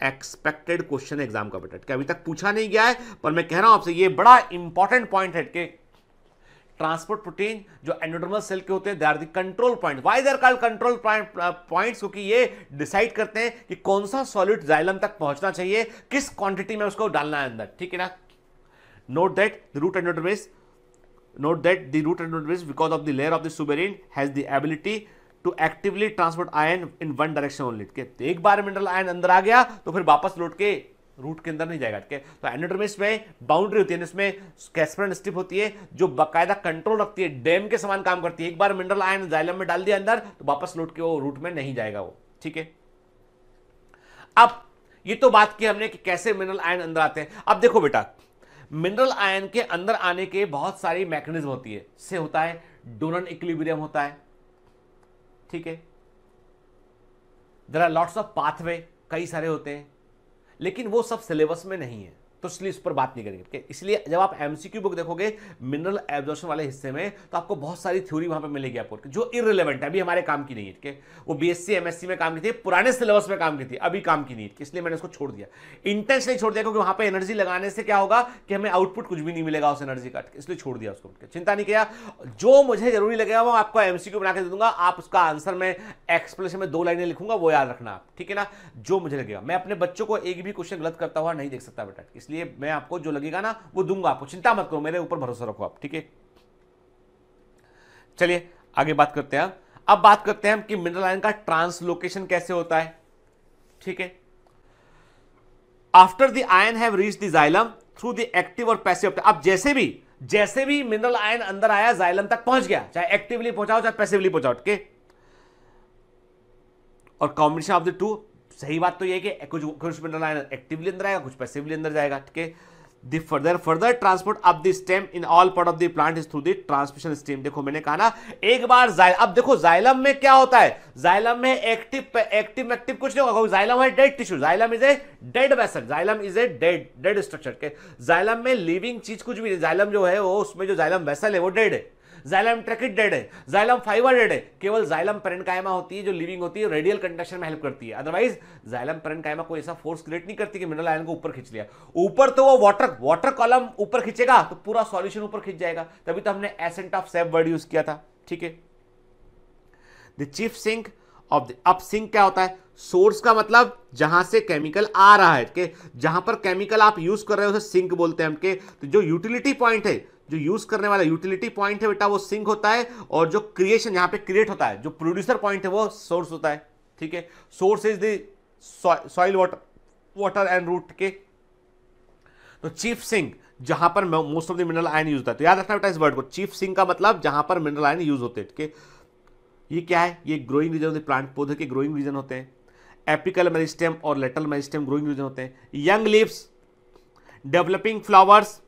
एक्सपेक्टेड क्वेश्चन एग्जाम का बेटा अभी तक पूछा नहीं गया है पर मैं कह रहा हूं आपसे ये बड़ा इंपॉर्टेंट पॉइंट है कि ट्रांसपोर्ट प्रोटीन जो एंडोडर्मल सेल के होते हैं they are the control point why they call control point क्योंकि ये डिसाइड करते हैं कि कौन सा सॉलिड जाइलम तक पहुंचना चाहिए किस क्वांटिटी में उसको डालना है अंदर ठीक है ना note that the root endodermis note that the root endodermis because of the layer of the suberin has the ability to actively transport ion in one direction only ठीक है तो एक बार मिनरल आयन अंदर आ गया तो फिर वापस लौट के रूट के अंदर नहीं जाएगा ठीक है तो एनोटोमिस में बाउंड्री होती है इसमें कैस्परन स्ट्रिप होती है जो बकायदा कंट्रोल रखती है डैम के समान काम करती है एक बार मिनरल आयन जाइलम में डाल दिया अंदर तो वापस लौट के वो रूट में नहीं जाएगा वो ठीक है अब ये तो बात की हमने कि कैसे मिनरल आयन अंदर आते हैं अब देखो बेटा मिनरल आयन के अंदर आने के बहुत सारी मैकेनिज्म होती है से होता है डोनन इक्विलिब्रियम होता है ठीक है there are lots of pathway कई सारे होते हैं लेकिन वो सब सिलेबस में नहीं है तो इसलिए इस पर बात नहीं करेंगे इसलिए जब आप एमसीक्यू बुक देखोगे मिनरल एब्जॉर्प्शन वाले हिस्से में तो आपको बहुत सारी थ्योरी वहां पर मिलेगी आपको जो इरेलीवेंट है अभी हमारे काम की नहीं है ठीक है वो बीएससी एमएससी में काम की थी पुराने सिलेबस में काम की थी अभी काम की नहीं है इसलिए मैंने उसको छोड़ दिया इंटेंस नहीं छोड़ दिया क्योंकि वहां पर एनर्जी लगाने से क्या होगा कि हमें आउटपुट कुछ भी नहीं मिलेगा उस एनर्जी का इसलिए छोड़ दिया उसको चिंता नहीं किया जो मुझे जरूरी लगेगा वो आपको एमसीक्यू बना के दे दूंगा आप उसका आंसर में एक्सप्लेनेशन में दो लाइनें लिखूंगा वो याद रखना आप ठीक है ना जो मुझे लगेगा मैं अपने बच्चों को एक भी क्वेश्चन गलत करता हुआ नहीं देख सकता बेटा इसलिए इसलिए मैं आपको जो लगेगा ना वो दूंगा आपको चिंता मत करो मेरे ऊपर भरोसा रखो आप ठीक है चलिए आगे बात करते हैं अब बात करते हैं हम कि मिनरल आयन का ट्रांसलोकेशन कैसे होता है ठीक है after the ion have reach the xylem through the active और पैसिव अब जैसे भी जैसे भी मिनरल आयन अंदर आया जाइलम तक पहुंच गया चाहे एक्टिवली पहुंचाओ चाहे पैसिवली पहुंचाओ ठीक है और कॉम्बिनेशन ऑफ द टू सही बात तो यह कि कुछ कुछ मिनरल एक्टिवली अंदर आएगा कुछ पैसिवली अंदर जाएगा ठीक है the further further transport of the stem in all part of the plant is through the transmission stream देखो मैंने कहा ना एक बार अब देखो जाइलम में क्या होता है जाइलम में एक्टिव एक्टिव एक्टिव कुछ नहीं होगा जाइलम है dead tissue xylem is a dead vessel xylem is a dead dead structure के जाइलम में लिविंग चीज कुछ भी नहीं जाइलम जो है वो उसमें जो जाइलम वेसल है वो डेड है जाइलम ट्रेकिडेड है जाइलम फाइबरडेड है केवल जाइलम पेरेंकाइमा होती है जो लिविंग होती है रेडियल कंडक्शन में हेल्प करती है अदरवाइज जाइलम पेरेंकाइमा कोई ऐसा फोर्स क्रिएट नहीं करती कि मिनरल आयन को ऊपर खींच लिया ऊपर तो वो वाटर वाटर कॉलम ऊपर खींचेगा तो पूरा सॉल्यूशन ऊपर खींच जाएगा तभी तो हमने ascent of sap word use किया था ठीक है the chief sink of the up sink क्या होता है सोर्स का मतलब जहां से केमिकल आ रहा है के जहां पर केमिकल आप यूज कर रहे हो उसे सिंक बोलते हैं हम के तो जो यूटिलिटी पॉइंट है जो यूज करने वाला यूटिलिटी पॉइंट है बेटा वो सिंक होता है और जो क्रिएशन यहां पे क्रिएट होता है जो प्रोड्यूसर पॉइंट है वो सोर्स होता है ठीक है source is soil water water and root के तो चीफ सिंक जहां पर most of the mineral ion use होता है तो याद रखना बेटा इस वर्ड को चीफ सिंक का मतलब जहां पर मिनरल आयन यूज होते हैं ठीक है ये क्या है ये ग्रोइंग रीजन होते प्लांट पौधे के ग्रोइंग रीजन होते हैं एपिकल मेरिस्टेम और लेटल मेरिस्टेम ग्रोइंग रीजन होते हैं young leaves developing flowers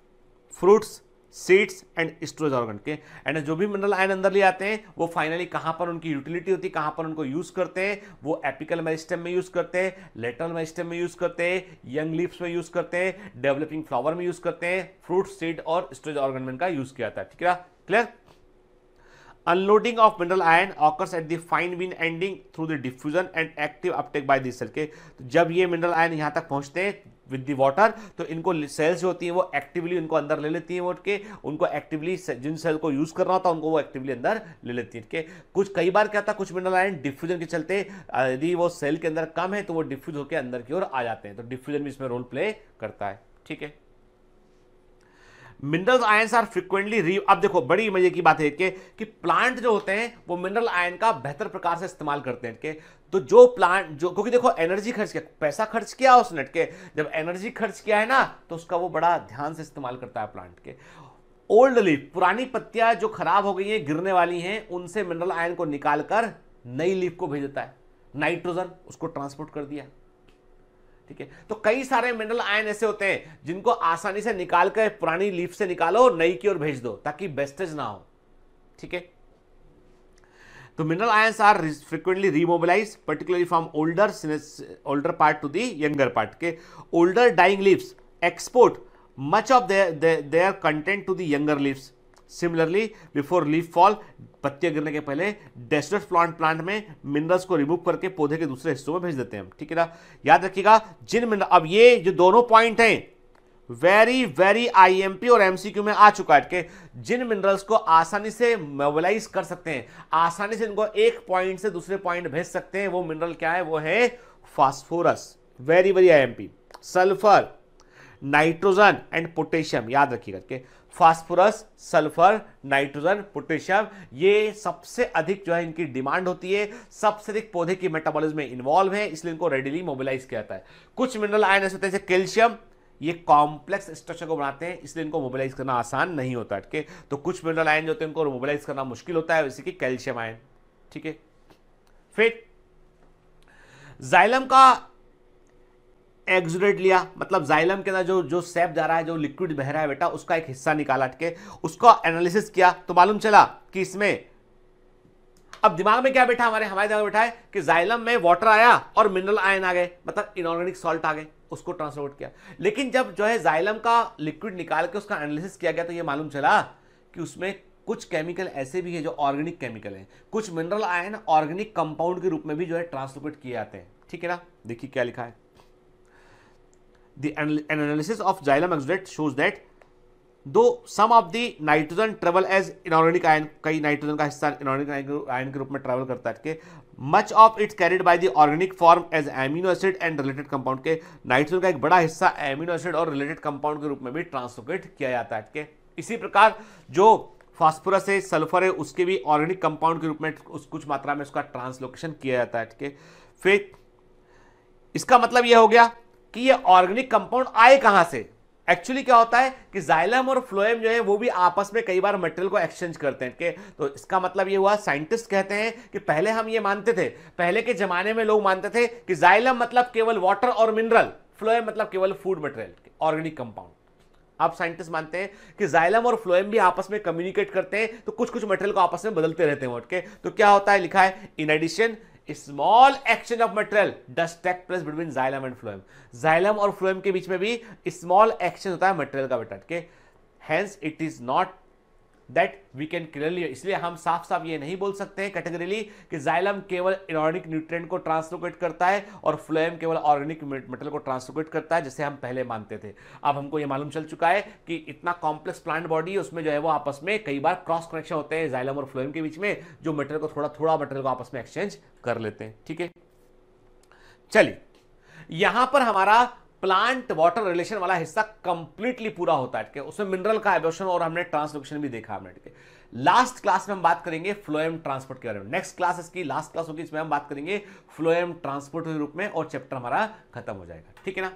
fruits seeds and storage organ के एंड जो भी मिनरल आयन अंदर ले आते हैं वो फाइनली कहाँ पर उनकी यूटिलिटी होती है कहाँ पर उनको यूज़ करते हैं वो एपिकल मेरिस्टम में यूज़ करते हैं लेटरल मेरिस्टम में यूज़ करते हैं यंग लीव्स में यूज़ करते हैं डेवलपिंग फ्लावर में यूज़ करते हैं फ्रूट सीड और स्टोरेज ऑर्गन में इनका यूज़ किया जाता है ठीक है clear unloading of mineral ion occurs at the fine vein ending through the diffusion and active uptake by this cell के तो जब ये मिनरल आयन यहाँ तक पहुँचते हैं विद द वाटर तो इनको सेल्स जो होती हैं वो एक्टिवली उनको अंदर ले लेती हैं वोट के उनको एक्टिवली जिन सेल को यूज़ करना होता है उनको वो एक्टिवली अंदर ले लेती हैं के कुछ कई बार क्या होता है कुछ मिनरल आयन डिफ्यूजन के चलते यदि वो सेल के अंदर कम है तो वो डिफ्यूज होकर अंदर की ओर आ जाते हैं तो डिफ्यूजन भी इसमें रोल प्ले करता है ठीक है मिनरल्स आयंस आर फ्रिक्वेंटली री अब देखो बड़ी मजे की बात है कि, कि प्लांट जो होते हैं वो मिनरल आयन का बेहतर प्रकार से इस्तेमाल करते हैं के तो जो प्लांट जो क्योंकि देखो एनर्जी खर्च किया पैसा खर्च किया उसने के जब एनर्जी खर्च किया है ना तो उसका वो बड़ा ध्यान से इस्तेमाल करता है प्लांट के ओल्ड लीफ पुरानी पत्तियां जो खराब हो गई हैं गिरने वाली हैं उनसे मिनरल आयन को निकालकर नई लीफ को भेज देता है नाइट्रोजन उसको ट्रांसपोर्ट कर दिया ठीक है तो कई सारे मिनरल आयन ऐसे होते हैं जिनको आसानी से निकाल कर पुरानी लीफ से निकालो नई की ओर भेज दो ताकि बेस्टेज ना हो ठीक है तो mineral ions are frequently remobilise particularly from older older part to the younger part के older dying leaves export much of their content to the younger leaves similarly before leaf fall पत्तियां गिरने के पहले डेस्ट प्लांट प्लांट में minerals को remove करके पौधे के दूसरे हिस्सों में भेज देते हैं ठीक है ना याद रखिएगा जिन मिनरल अब ये जो दोनों पॉइंट हैं वेरी वेरी आईएमपी और एमसीक्यू में आ चुका है जिन मिनरल्स को आसानी से मोबिलाइज कर सकते हैं आसानी से इनको एक पॉइंट से दूसरे पॉइंट भेज सकते हैं वो मिनरल क्या है वो है phosphorus very very P sulphur nitrogen and potassium याद रखिएगा फास्फोरस सल्फर नाइट्रोजन पोटेशियम ये सबसे अधिक जो है इनकी डिमांड होती है सबसे अधिक पौधे की मेटाबॉलिज्म में इन्वॉल्व है इसलिए इनको रेडिली मोबिलाइज किया जाता है कुछ मिनरल आयन ऐसे होते हैं जैसे कैल्शियम ये कॉम्प्लेक्स स्ट्रक्चर को बनाते हैं इसलिए इनको मोबिलाइज करना आसान नहीं होता ठीक है तो कुछ मिनरल आयन जो होते हैं इनको मोबिलाइज करना मुश्किल होता है वैसे कि कैल्शियम आयन ठीक है फिर जाइलम का एक्सुलेट लिया मतलब जाइलम के अंदर जो जो सेप जा रहा है जो लिक्विड बह रहा है बेटा उसका एक हिस्सा निकाला के उसका एनालिसिस किया तो मालूम चला कि इसमें अब दिमाग में क्या बैठा हमारे हमारे दिमाग में बैठा है कि जाइलम में वाटर आया और मिनरल आयन आ गए मतलब इनऑर्गेनिक सॉल्ट आ गए उसको ट्रांसपोर्ट किया लेकिन जब जो है जाइलम का लिक्विड निकाल के उसका एनालिसिस किया गया तो ये मालूम चला कि उसमें कुछ केमिकल ऐसे भी है जो ऑर्गेनिक केमिकल हैं कुछ मिनरल आयन ऑर्गेनिक कंपाउंड के रूप में भी जो है ट्रांसपोर्ट किए जाते हैं ठीक है ना देखिए क्या लिखा है the an analysis of xylem oxidate shows that though some of the nitrogen travel as inorganic ion kai nitrogen ka hissa inorganic ion ke roop mein travel karta hai ke much of it carried by the organic form as amino acid and related compound ke nitrogen ka ek bada hissa amino acid aur related compound ke roop mein bhi translocate kiya jata hai ke isi prakar jo phosphorus है sulphur है उसके भी organic compound के रूप में उस कुछ मात्रा में उसका ट्रांसलोकेशन किया जाता है ठीक है फिर इसका मतलब यह हो गया कि ये ऑर्गेनिक कंपाउंड आए कहां से एक्चुअली क्या होता है कि जाइलम और फ्लोएम जो है वो भी आपस में कई बार मटेरियल को एक्सचेंज करते हैं के तो इसका मतलब ये हुआ साइंटिस्ट कहते हैं कि पहले हम ये मानते थे पहले के जमाने में लोग मानते थे कि जाइलम मतलब केवल वाटर और मिनरल फ्लोएम मतलब केवल फूड मटेरियल ऑर्गेनिक कंपाउंड आप साइंटिस्ट मानते हैं कि जाइलम और फ्लोएम भी आपस में कम्युनिकेट करते हैं तो कुछ कुछ मटेरियल को आपस में बदलते रहते हैं उठ के तो क्या होता है लिखा है in addition small exchange of material does take take place between xylem and phloem xylem और फ्लोएम के बीच में भी स्मॉल एक्सचेंज होता है मटेरियल का बेटा के it is not that we can clearly इसलिए हम साफ साफ ये नहीं बोल सकते हैं कैटेगरीली कि जाइलम केवल इनऑर्गेनिक न्यूट्रेंट को ट्रांसलोकेट करता है और फ्लोएम केवल ऑर्गेनिक मेटल को ट्रांसलोकेट करता है जैसे हम पहले मानते थे अब हमको ये मालूम चल चुका है कि इतना कॉम्प्लेक्स प्लांट बॉडी है उसमें जो है वो आपस में कई बार क्रॉस कनेक्शन होते हैं जाइलम और फ्लोएम के बीच में जो मेटल को थोड़ा थोड़ा मेटल को आपस में एक्सचेंज कर लेते हैं ठीक है चलिए यहां पर हमारा प्लांट वाटर रिलेशन वाला हिस्सा कंप्लीटली पूरा होता है उसमें मिनरल का एबोशन और हमने ट्रांसलोकेशन भी देखा हमने ठीक है लास्ट क्लास में हम बात करेंगे फ्लोएम ट्रांसपोर्ट के बारे में नेक्स्ट क्लास इसकी लास्ट क्लास होगी इसमें हम बात करेंगे फ्लोएम ट्रांसपोर्ट के रूप में और चैप्टर हमारा खत्म हो जाएगा ठीक है ना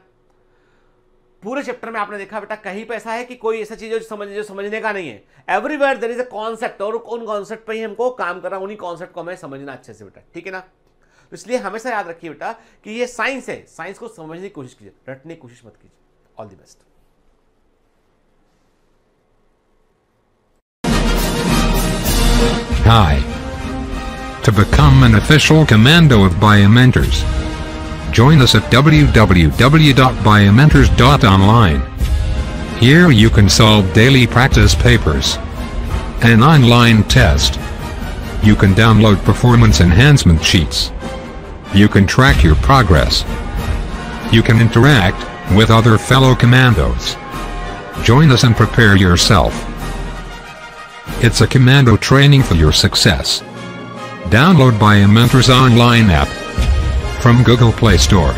पूरे चैप्टर में आपने देखा बेटा कहीं पर ऐसा है कि कोई ऐसा चीज समझ जो समझने का नहीं है everywhere there is a concept और उन कॉन्सेप्ट पर ही हमको काम करना उन्हीं कॉन्सेप्ट को हमें समझना अच्छे से बेटा ठीक है ना इसलिए हमेशा याद रखिए बेटा कि ये साइंस है साइंस को समझने की कोशिश कीजिए रटने की कोशिश मत कीजिए all the best Hi. To become an official commando of Biomentors, join us at www.biomentors.online. Here you can solve daily practice papers, an online test. You can download performance enhancement sheets. you can track your progress. You can interact with other fellow commandos. Join us and prepare yourself. It's a commando training for your success. Download by a Mentors Online app from Google Play Store.